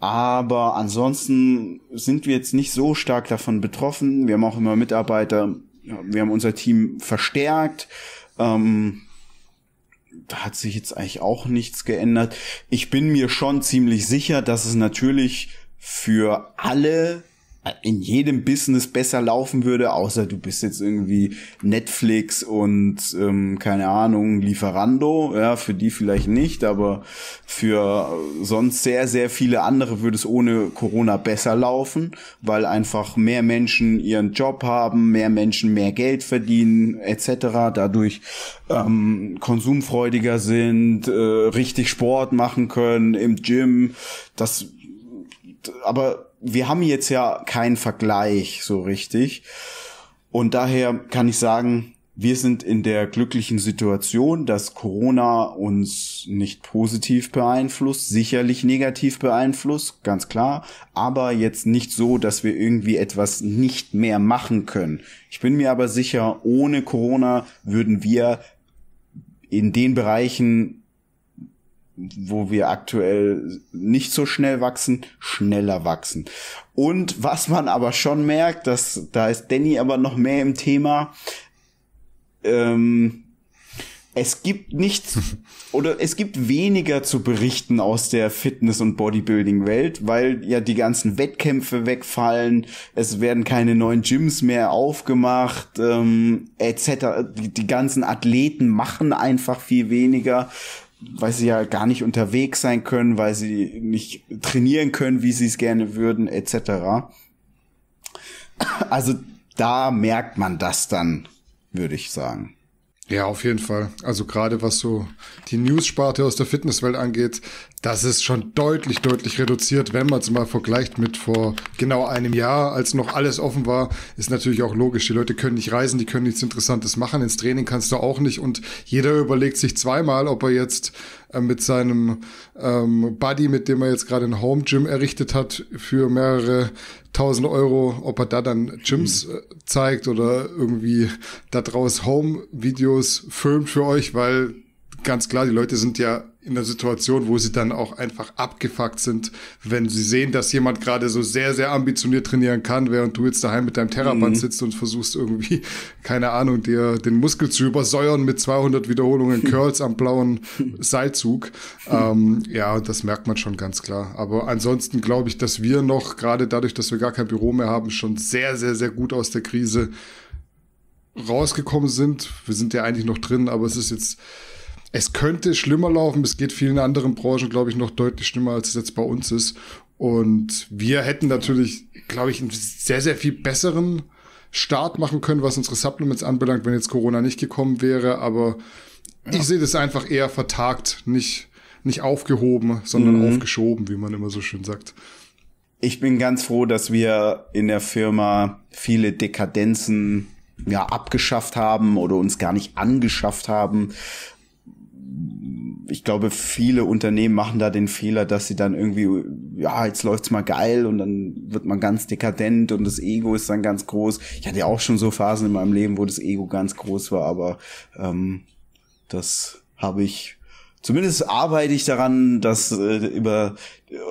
Aber ansonsten sind wir jetzt nicht so stark davon betroffen. Wir haben auch immer Mitarbeiter, wir haben unser Team verstärkt. Ähm, da hat sich jetzt eigentlich auch nichts geändert. Ich bin mir schon ziemlich sicher, dass es natürlich für alle in jedem Business besser laufen würde, außer du bist jetzt irgendwie Netflix und ähm, keine Ahnung, Lieferando, ja, für die vielleicht nicht, aber für sonst sehr, sehr viele andere würde es ohne Corona besser laufen, weil einfach mehr Menschen ihren Job haben, mehr Menschen mehr Geld verdienen, etc., dadurch ähm, konsumfreudiger sind, äh, richtig Sport machen können im Gym, das aber wir haben jetzt ja keinen Vergleich so richtig. Und daher kann ich sagen, wir sind in der glücklichen Situation, dass Corona uns nicht positiv beeinflusst, sicherlich negativ beeinflusst, ganz klar, aber jetzt nicht so, dass wir irgendwie etwas nicht mehr machen können. Ich bin mir aber sicher, ohne Corona würden wir in den Bereichen wo wir aktuell nicht so schnell wachsen, schneller wachsen. Und was man aber schon merkt, dass da ist Danny aber noch mehr im Thema. Ähm, es gibt nichts *laughs* oder es gibt weniger zu berichten aus der Fitness- und Bodybuilding-Welt, weil ja die ganzen Wettkämpfe wegfallen, es werden keine neuen Gyms mehr aufgemacht, ähm, etc. Die, die ganzen Athleten machen einfach viel weniger weil sie ja gar nicht unterwegs sein können, weil sie nicht trainieren können, wie sie es gerne würden, etc. Also da merkt man das dann, würde ich sagen. Ja, auf jeden Fall. Also gerade was so die News-Sparte aus der Fitnesswelt angeht, das ist schon deutlich, deutlich reduziert, wenn man es mal vergleicht mit vor genau einem Jahr, als noch alles offen war, ist natürlich auch logisch. Die Leute können nicht reisen, die können nichts Interessantes machen, ins Training kannst du auch nicht und jeder überlegt sich zweimal, ob er jetzt äh, mit seinem ähm, Buddy, mit dem er jetzt gerade ein Home Gym errichtet hat, für mehrere tausend Euro, ob er da dann Gyms mhm. Äh, zeigt oder irgendwie daraus Home-Videos filmt für euch, weil ganz klar, die Leute sind ja in der Situation, wo sie dann auch einfach abgefuckt sind, wenn sie sehen, dass jemand gerade so sehr, sehr ambitioniert trainieren kann, während du jetzt daheim mit deinem Terraband mhm. sitzt und versuchst irgendwie, keine Ahnung, dir den Muskel zu übersäuern mit 200 Wiederholungen *laughs* Curls am blauen *laughs* Seilzug. Ähm, ja, das merkt man schon ganz klar. Aber ansonsten glaube ich, dass wir noch, gerade dadurch, dass wir gar kein Büro mehr haben, schon sehr, sehr, sehr gut aus der Krise rausgekommen sind. Wir sind ja eigentlich noch drin, aber es ist jetzt es könnte schlimmer laufen. Es geht vielen anderen Branchen, glaube ich, noch deutlich schlimmer, als es jetzt bei uns ist. Und wir hätten natürlich, glaube ich, einen sehr, sehr viel besseren Start machen können, was unsere Supplements anbelangt, wenn jetzt Corona nicht gekommen wäre. Aber ja. ich sehe das einfach eher vertagt, nicht, nicht aufgehoben, sondern mhm. aufgeschoben, wie man immer so schön sagt. Ich bin ganz froh, dass wir in der Firma viele Dekadenzen ja, abgeschafft haben oder uns gar nicht angeschafft haben, ich glaube, viele Unternehmen machen da den Fehler, dass sie dann irgendwie, ja, jetzt läuft's mal geil und dann wird man ganz dekadent und das Ego ist dann ganz groß. Ich hatte ja auch schon so Phasen in meinem Leben, wo das Ego ganz groß war, aber ähm, das habe ich. Zumindest arbeite ich daran, dass äh, über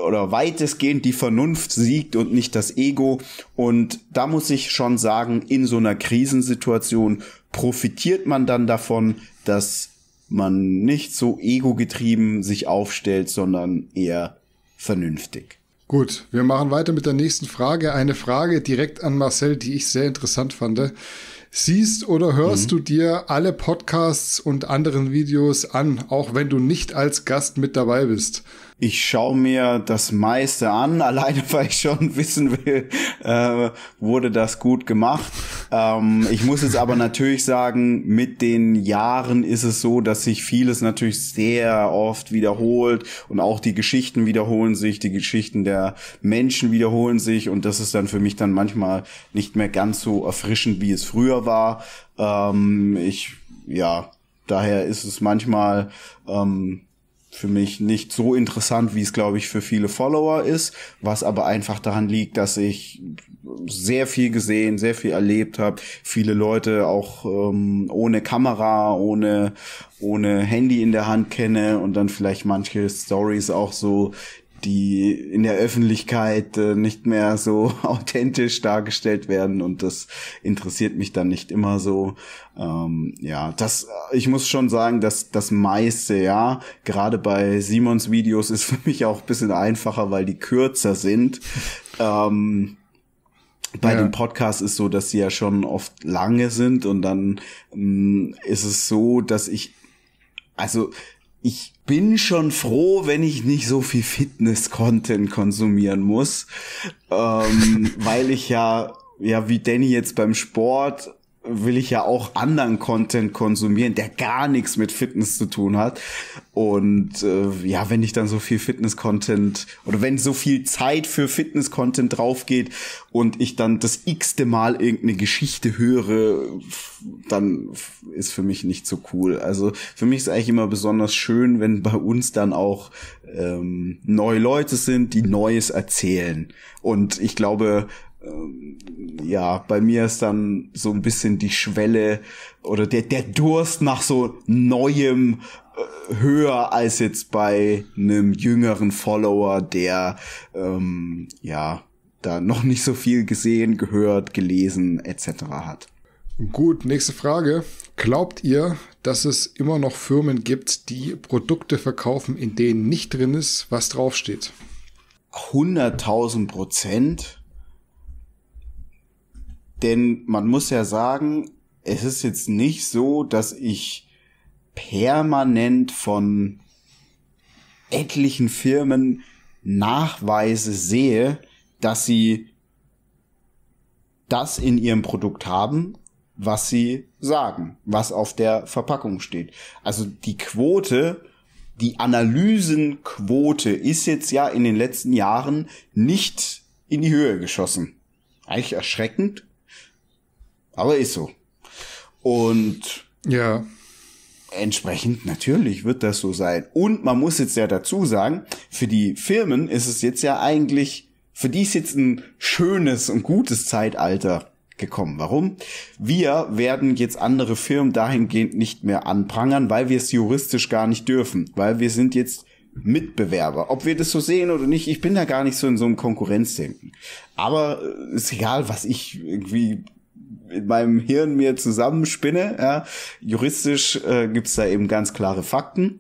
oder weitestgehend die Vernunft siegt und nicht das Ego. Und da muss ich schon sagen, in so einer Krisensituation profitiert man dann davon, dass man nicht so egogetrieben sich aufstellt, sondern eher vernünftig. Gut, wir machen weiter mit der nächsten Frage. Eine Frage direkt an Marcel, die ich sehr interessant fand. Siehst oder hörst mhm. du dir alle Podcasts und anderen Videos an, auch wenn du nicht als Gast mit dabei bist? ich schaue mir das meiste an, *laughs* alleine weil ich schon wissen will, äh, wurde das gut gemacht. Ähm, ich muss jetzt aber natürlich sagen, mit den Jahren ist es so, dass sich vieles natürlich sehr oft wiederholt und auch die Geschichten wiederholen sich, die Geschichten der Menschen wiederholen sich und das ist dann für mich dann manchmal nicht mehr ganz so erfrischend, wie es früher war. Ähm, ich, ja, daher ist es manchmal, ähm, für mich nicht so interessant, wie es, glaube ich, für viele Follower ist, was aber einfach daran liegt, dass ich sehr viel gesehen, sehr viel erlebt habe, viele Leute auch ähm, ohne Kamera, ohne, ohne Handy in der Hand kenne und dann vielleicht manche Stories auch so die in der Öffentlichkeit äh, nicht mehr so *laughs* authentisch dargestellt werden und das interessiert mich dann nicht immer so. Ähm, ja, das, äh, ich muss schon sagen, dass das meiste, ja, gerade bei Simons Videos ist für mich auch ein bisschen einfacher, weil die kürzer sind. Ähm, bei ja. den Podcasts ist so, dass sie ja schon oft lange sind und dann mh, mm, ist es so, dass ich also ich bin schon froh, wenn ich nicht so viel Fitness-Content konsumieren muss, ähm, *laughs* weil ich ja, ja, wie Danny jetzt beim Sport will ich ja auch anderen Content konsumieren, der gar nichts mit Fitness zu tun hat. Und äh, ja, wenn ich dann so viel Fitness-Content oder wenn so viel Zeit für Fitness-Content draufgeht und ich dann das x-te Mal irgendeine Geschichte höre, dann ist für mich nicht so cool. Also für mich ist eigentlich immer besonders schön, wenn bei uns dann auch ähm, neue Leute sind, die Neues erzählen. Und ich glaube, ähm, ja, bei mir ist dann so ein bisschen die Schwelle oder der, der Durst nach so Neuem äh, höher als jetzt bei einem jüngeren Follower, der ähm, ja da noch nicht so viel gesehen, gehört, gelesen etc. hat. Gut, nächste Frage. Glaubt ihr, dass es immer noch Firmen gibt, die Produkte verkaufen, in denen nicht drin ist, was draufsteht? 100.000 Prozent denn man muss ja sagen, es ist jetzt nicht so, dass ich permanent von etlichen Firmen Nachweise sehe, dass sie das in ihrem Produkt haben, was sie sagen, was auf der Verpackung steht. Also die Quote, die Analysenquote ist jetzt ja in den letzten Jahren nicht in die Höhe geschossen. Eigentlich erschreckend, aber ist so. Und ja. Entsprechend natürlich wird das so sein. Und man muss jetzt ja dazu sagen, für die Firmen ist es jetzt ja eigentlich, für die ist jetzt ein schönes und gutes Zeitalter gekommen. Warum? Wir werden jetzt andere Firmen dahingehend nicht mehr anprangern, weil wir es juristisch gar nicht dürfen, weil wir sind jetzt Mitbewerber. Ob wir das so sehen oder nicht, ich bin da gar nicht so in so einem Konkurrenzdenken. Aber äh, ist egal, was ich irgendwie in meinem Hirn mir zusammenspinne. Ja. Juristisch äh, gibt's da eben ganz klare Fakten.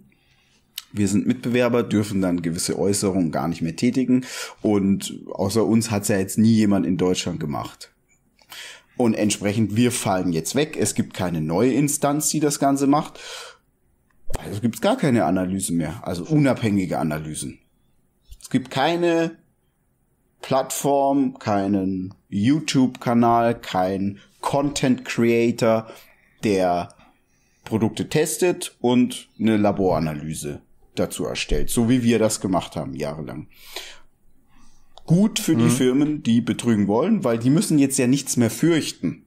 Wir sind Mitbewerber, dürfen dann gewisse Äußerungen gar nicht mehr tätigen. Und außer uns hat's ja jetzt nie jemand in Deutschland gemacht. Und entsprechend, wir fallen jetzt weg. Es gibt keine neue Instanz, die das Ganze macht. Also gibt's gar keine Analysen mehr. Also unabhängige Analysen. Es gibt keine Plattform, keinen YouTube-Kanal, kein Content Creator, der Produkte testet und eine Laboranalyse dazu erstellt, so wie wir das gemacht haben jahrelang. Gut für mhm. die Firmen, die betrügen wollen, weil die müssen jetzt ja nichts mehr fürchten.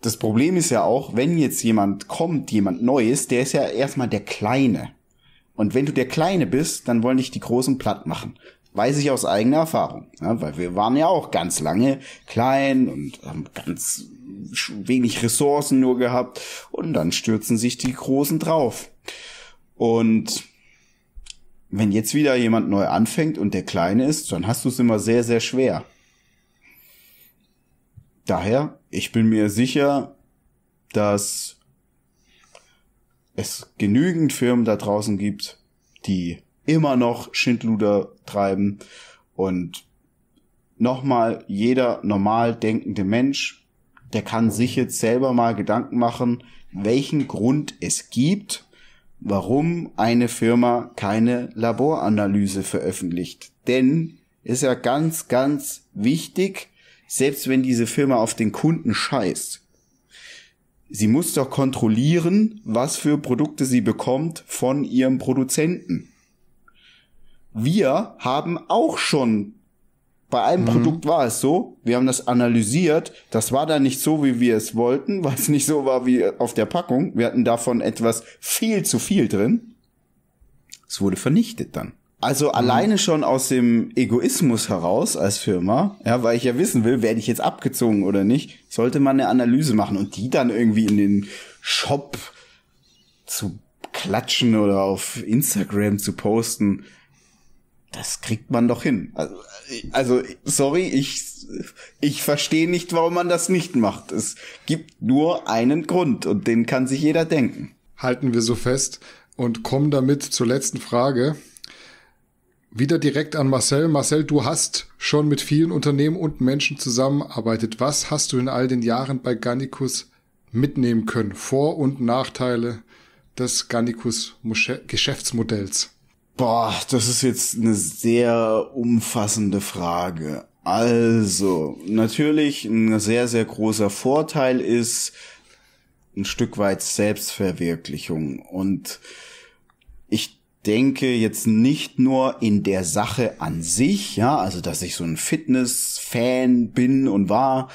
Das Problem ist ja auch, wenn jetzt jemand kommt, jemand Neues, der ist ja erstmal der Kleine. Und wenn du der Kleine bist, dann wollen dich die Großen platt machen weiß ich aus eigener Erfahrung, ja, ne? weil wir waren ja auch ganz lange klein und haben ganz wenig Ressourcen nur gehabt und dann stürzen sich die Großen drauf. Und wenn jetzt wieder jemand neu anfängt und der Kleine ist, dann hast du es immer sehr, sehr schwer. Daher, ich bin mir sicher, dass es genügend Firmen da draußen gibt, die immer noch Schindluder treiben. Und nochmal, jeder normal denkende Mensch, der kann sich jetzt selber mal Gedanken machen, welchen Grund es gibt, warum eine Firma keine Laboranalyse veröffentlicht. Denn ist ja ganz, ganz wichtig, selbst wenn diese Firma auf den Kunden scheißt. Sie muss doch kontrollieren, was für Produkte sie bekommt von ihrem Produzenten wir haben auch schon bei einem mhm. Produkt war es so, wir haben das analysiert, das war dann nicht so, wie wir es wollten, weil es *laughs* nicht so war wie auf der Packung. Wir hatten davon etwas viel zu viel drin. Es wurde vernichtet dann. Also mhm. alleine schon aus dem Egoismus heraus als Firma, ja, weil ich ja wissen will, werde ich jetzt abgezogen oder nicht, sollte man eine Analyse machen und die dann irgendwie in den Shop zu klatschen oder auf Instagram zu posten. Das kriegt man doch hin. Also, also sorry, ich, ich verstehe nicht, warum man das nicht macht. Es gibt nur einen Grund und den kann sich jeder denken. Halten wir so fest und kommen damit zur letzten Frage. Wieder direkt an Marcel. Marcel, du hast schon mit vielen Unternehmen und Menschen zusammengearbeitet. Was hast du in all den Jahren bei Gannikus mitnehmen können? Vor- und Nachteile des Gannikus-Geschäftsmodells? Boah, das ist jetzt eine sehr umfassende Frage. Also, natürlich ein sehr, sehr großer Vorteil ist ein Stück weit Selbstverwirklichung. Und ich denke jetzt nicht nur in der Sache an sich, ja, also dass ich so ein Fitness-Fan bin und war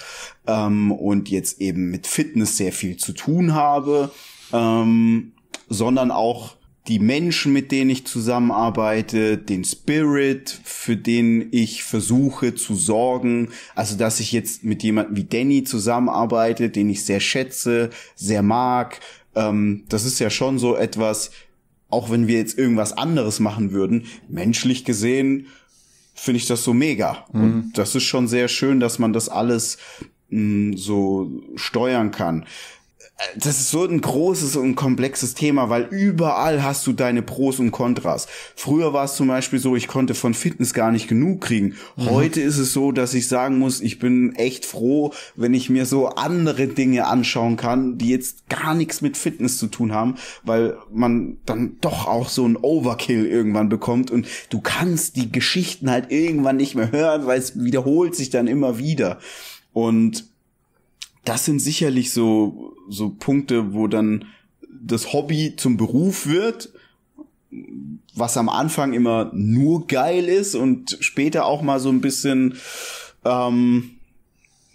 ähm, und jetzt eben mit Fitness sehr viel zu tun habe, ähm, sondern auch die Menschen, mit denen ich zusammenarbeite, den Spirit, für den ich versuche zu sorgen. Also, dass ich jetzt mit jemandem wie Danny zusammenarbeite, den ich sehr schätze, sehr mag. Ähm, das ist ja schon so etwas, auch wenn wir jetzt irgendwas anderes machen würden, menschlich gesehen finde ich das so mega. Mhm. Und das ist schon sehr schön, dass man das alles mh, mm, so steuern kann das ist so ein großes und komplexes Thema, weil überall hast du deine Pros und Kontras. Früher war es zum Beispiel so, ich konnte von Fitness gar nicht genug kriegen. Mhm. Heute mhm. ist es so, dass ich sagen muss, ich bin echt froh, wenn ich mir so andere Dinge anschauen kann, die jetzt gar nichts mit Fitness zu tun haben, weil man dann doch auch so einen Overkill irgendwann bekommt und du kannst die Geschichten halt irgendwann nicht mehr hören, weil es wiederholt sich dann immer wieder. Und das sind sicherlich so, so Punkte, wo dann das Hobby zum Beruf wird, was am Anfang immer nur geil ist und später auch mal so ein bisschen, ähm,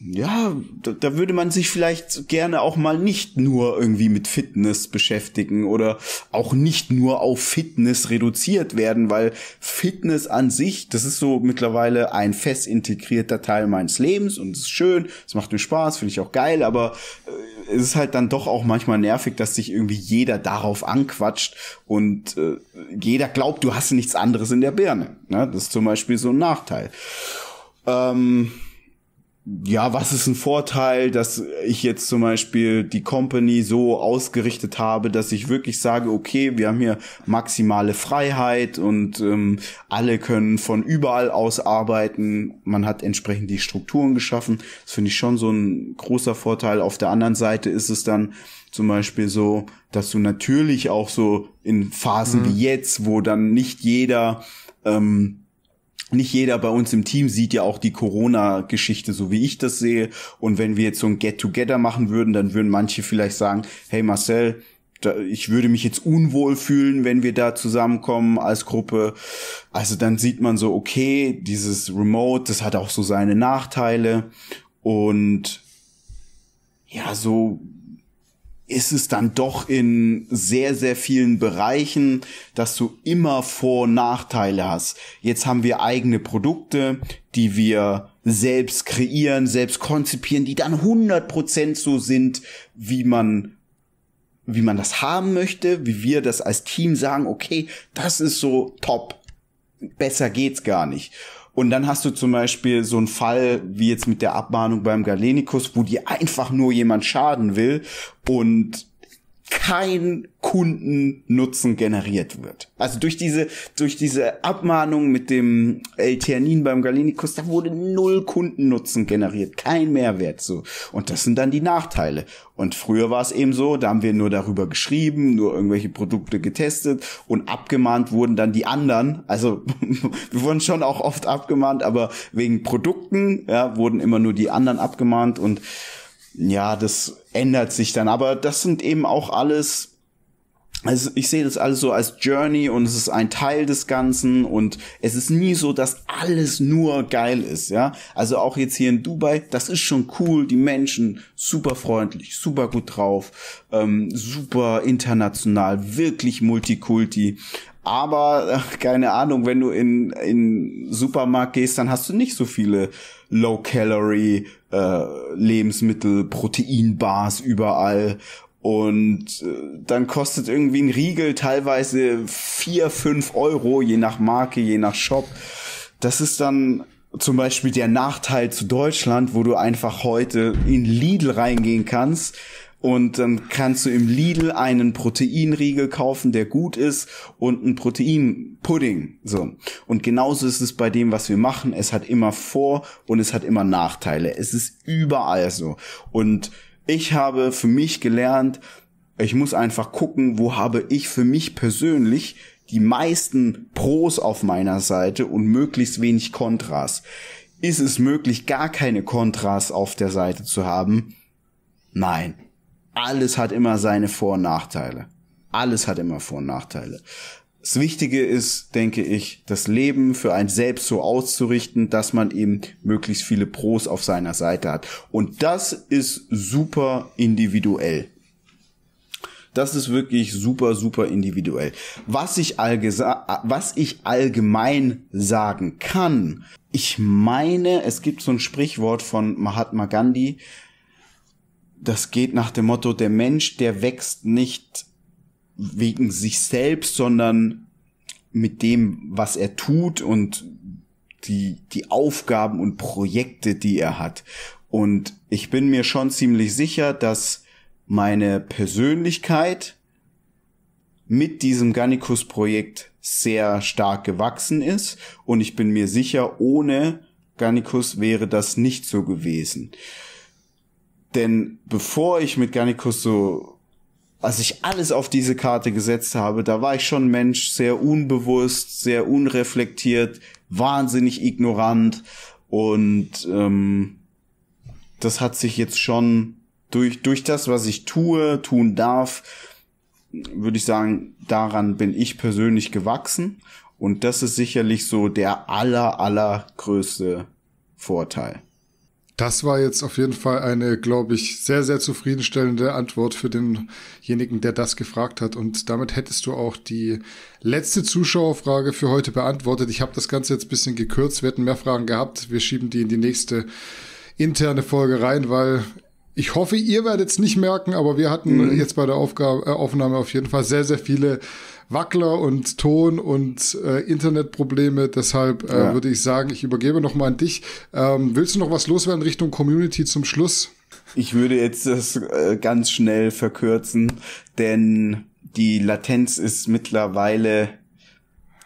ja, da, da würde man sich vielleicht gerne auch mal nicht nur irgendwie mit Fitness beschäftigen oder auch nicht nur auf Fitness reduziert werden, weil Fitness an sich, das ist so mittlerweile ein fest integrierter Teil meines Lebens und es ist schön, es macht mir Spaß, finde ich auch geil, aber äh, es ist halt dann doch auch manchmal nervig, dass sich irgendwie jeder darauf anquatscht und äh, jeder glaubt, du hast nichts anderes in der Birne. Ne? Das ist zum Beispiel so ein Nachteil. Ähm, ja, was ist ein Vorteil, dass ich jetzt zum Beispiel die Company so ausgerichtet habe, dass ich wirklich sage, okay, wir haben hier maximale Freiheit und ähm, alle können von überall aus arbeiten. Man hat entsprechend die Strukturen geschaffen. Das finde ich schon so ein großer Vorteil. Auf der anderen Seite ist es dann zum Beispiel so, dass du natürlich auch so in Phasen mhm. wie jetzt, wo dann nicht jeder ähm, nicht jeder bei uns im Team sieht ja auch die Corona-Geschichte, so wie ich das sehe. Und wenn wir jetzt so ein Get-Together machen würden, dann würden manche vielleicht sagen, hey Marcel, ich würde mich jetzt unwohl fühlen, wenn wir da zusammenkommen als Gruppe. Also dann sieht man so, okay, dieses Remote, das hat auch so seine Nachteile. Und ja, so ist es dann doch in sehr, sehr vielen Bereichen, dass du immer Vor- und Nachteile hast. Jetzt haben wir eigene Produkte, die wir selbst kreieren, selbst konzipieren, die dann 100% so sind, wie man wie man das haben möchte, wie wir das als Team sagen, okay, das ist so top. Besser geht's gar nicht. Und dann hast du zum Beispiel so einen Fall wie jetzt mit der Abmahnung beim Galenikus, wo dir einfach nur jemand schaden will und kein Kundennutzen generiert wird. Also durch diese, durch diese Abmahnung mit dem L-Theanin beim Galenikus, da wurde null Kundennutzen generiert, kein Mehrwert so. Und das sind dann die Nachteile. Und früher war es eben so, da haben wir nur darüber geschrieben, nur irgendwelche Produkte getestet und abgemahnt wurden dann die anderen. Also *laughs* wir wurden schon auch oft abgemahnt, aber wegen Produkten ja, wurden immer nur die anderen abgemahnt und ja, das ändert sich dann. Aber das sind eben auch alles also ich sehe das alles so als Journey und es ist ein Teil des Ganzen und es ist nie so, dass alles nur geil ist, ja. Also auch jetzt hier in Dubai, das ist schon cool, die Menschen super freundlich, super gut drauf, ähm, super international, wirklich Multikulti. Aber äh, *laughs* keine Ahnung, wenn du in in Supermarkt gehst, dann hast du nicht so viele Low-Calorie äh, Lebensmittel, Proteinbars überall. Und äh, dann kostet irgendwie ein Riegel teilweise vier fünf Euro, je nach Marke, je nach Shop. Das ist dann zum Beispiel der Nachteil zu Deutschland, wo du einfach heute in Lidl reingehen kannst, und dann kannst du im Lidl einen Proteinriegel kaufen, der gut ist und einen Proteinpudding. So. Und genauso ist es bei dem, was wir machen. Es hat immer Vor- und es hat immer Nachteile. Es ist überall so. Und ich habe für mich gelernt, ich muss einfach gucken, wo habe ich für mich persönlich die meisten Pros auf meiner Seite und möglichst wenig Kontras. Ist es möglich, gar keine Kontras auf der Seite zu haben? Nein, alles hat immer seine Vor- und Nachteile. Alles hat immer Vor- und Nachteile. Das Wichtige ist, denke ich, das Leben für ein selbst so auszurichten, dass man eben möglichst viele Pros auf seiner Seite hat. Und das ist super individuell. Das ist wirklich super, super individuell. Was ich, was ich allgemein sagen kann, ich meine, es gibt so ein Sprichwort von Mahatma Gandhi, das geht nach dem Motto, der Mensch, der wächst nicht wegen sich selbst, sondern mit dem, was er tut und die, die Aufgaben und Projekte, die er hat. Und ich bin mir schon ziemlich sicher, dass meine Persönlichkeit mit diesem Gannikus-Projekt sehr stark gewachsen ist. Und ich bin mir sicher, ohne Gannikus wäre das nicht so gewesen. Denn bevor ich mit Garnicus so, als ich alles auf diese Karte gesetzt habe, da war ich schon Mensch, sehr unbewusst, sehr unreflektiert, wahnsinnig ignorant und ähm, das hat sich jetzt schon durch, durch das, was ich tue, tun darf, würde ich sagen, daran bin ich persönlich gewachsen. Und das ist sicherlich so der aller, allergrößte Vorteil. Das war jetzt auf jeden Fall eine, glaube ich, sehr, sehr zufriedenstellende Antwort für denjenigen, der das gefragt hat. Und damit hättest du auch die letzte Zuschauerfrage für heute beantwortet. Ich habe das Ganze jetzt ein bisschen gekürzt. Wir hätten mehr Fragen gehabt. Wir schieben die in die nächste interne Folge rein, weil ich hoffe, ihr werdet es nicht merken, aber wir hatten mhm. jetzt bei der Aufgabe, äh, Aufnahme auf jeden Fall sehr, sehr viele Wackler und Ton und äh, Internetprobleme. Deshalb äh, ja. würde ich sagen, ich übergebe nochmal an dich. Ähm, willst du noch was loswerden Richtung Community zum Schluss? Ich würde jetzt das äh, ganz schnell verkürzen, denn die Latenz ist mittlerweile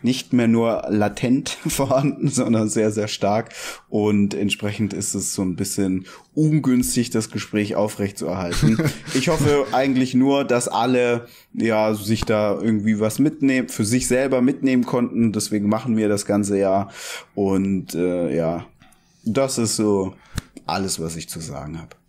nicht mehr nur latent *laughs* vorhanden, sondern sehr, sehr stark. Und entsprechend ist es so ein bisschen ungünstig, das Gespräch aufrechtzuerhalten. *laughs* ich hoffe eigentlich nur, dass alle ja sich da irgendwie was mitnehmen, für sich selber mitnehmen konnten. Deswegen machen wir das ganze ja. Und äh, ja, das ist so alles, was ich zu sagen habe.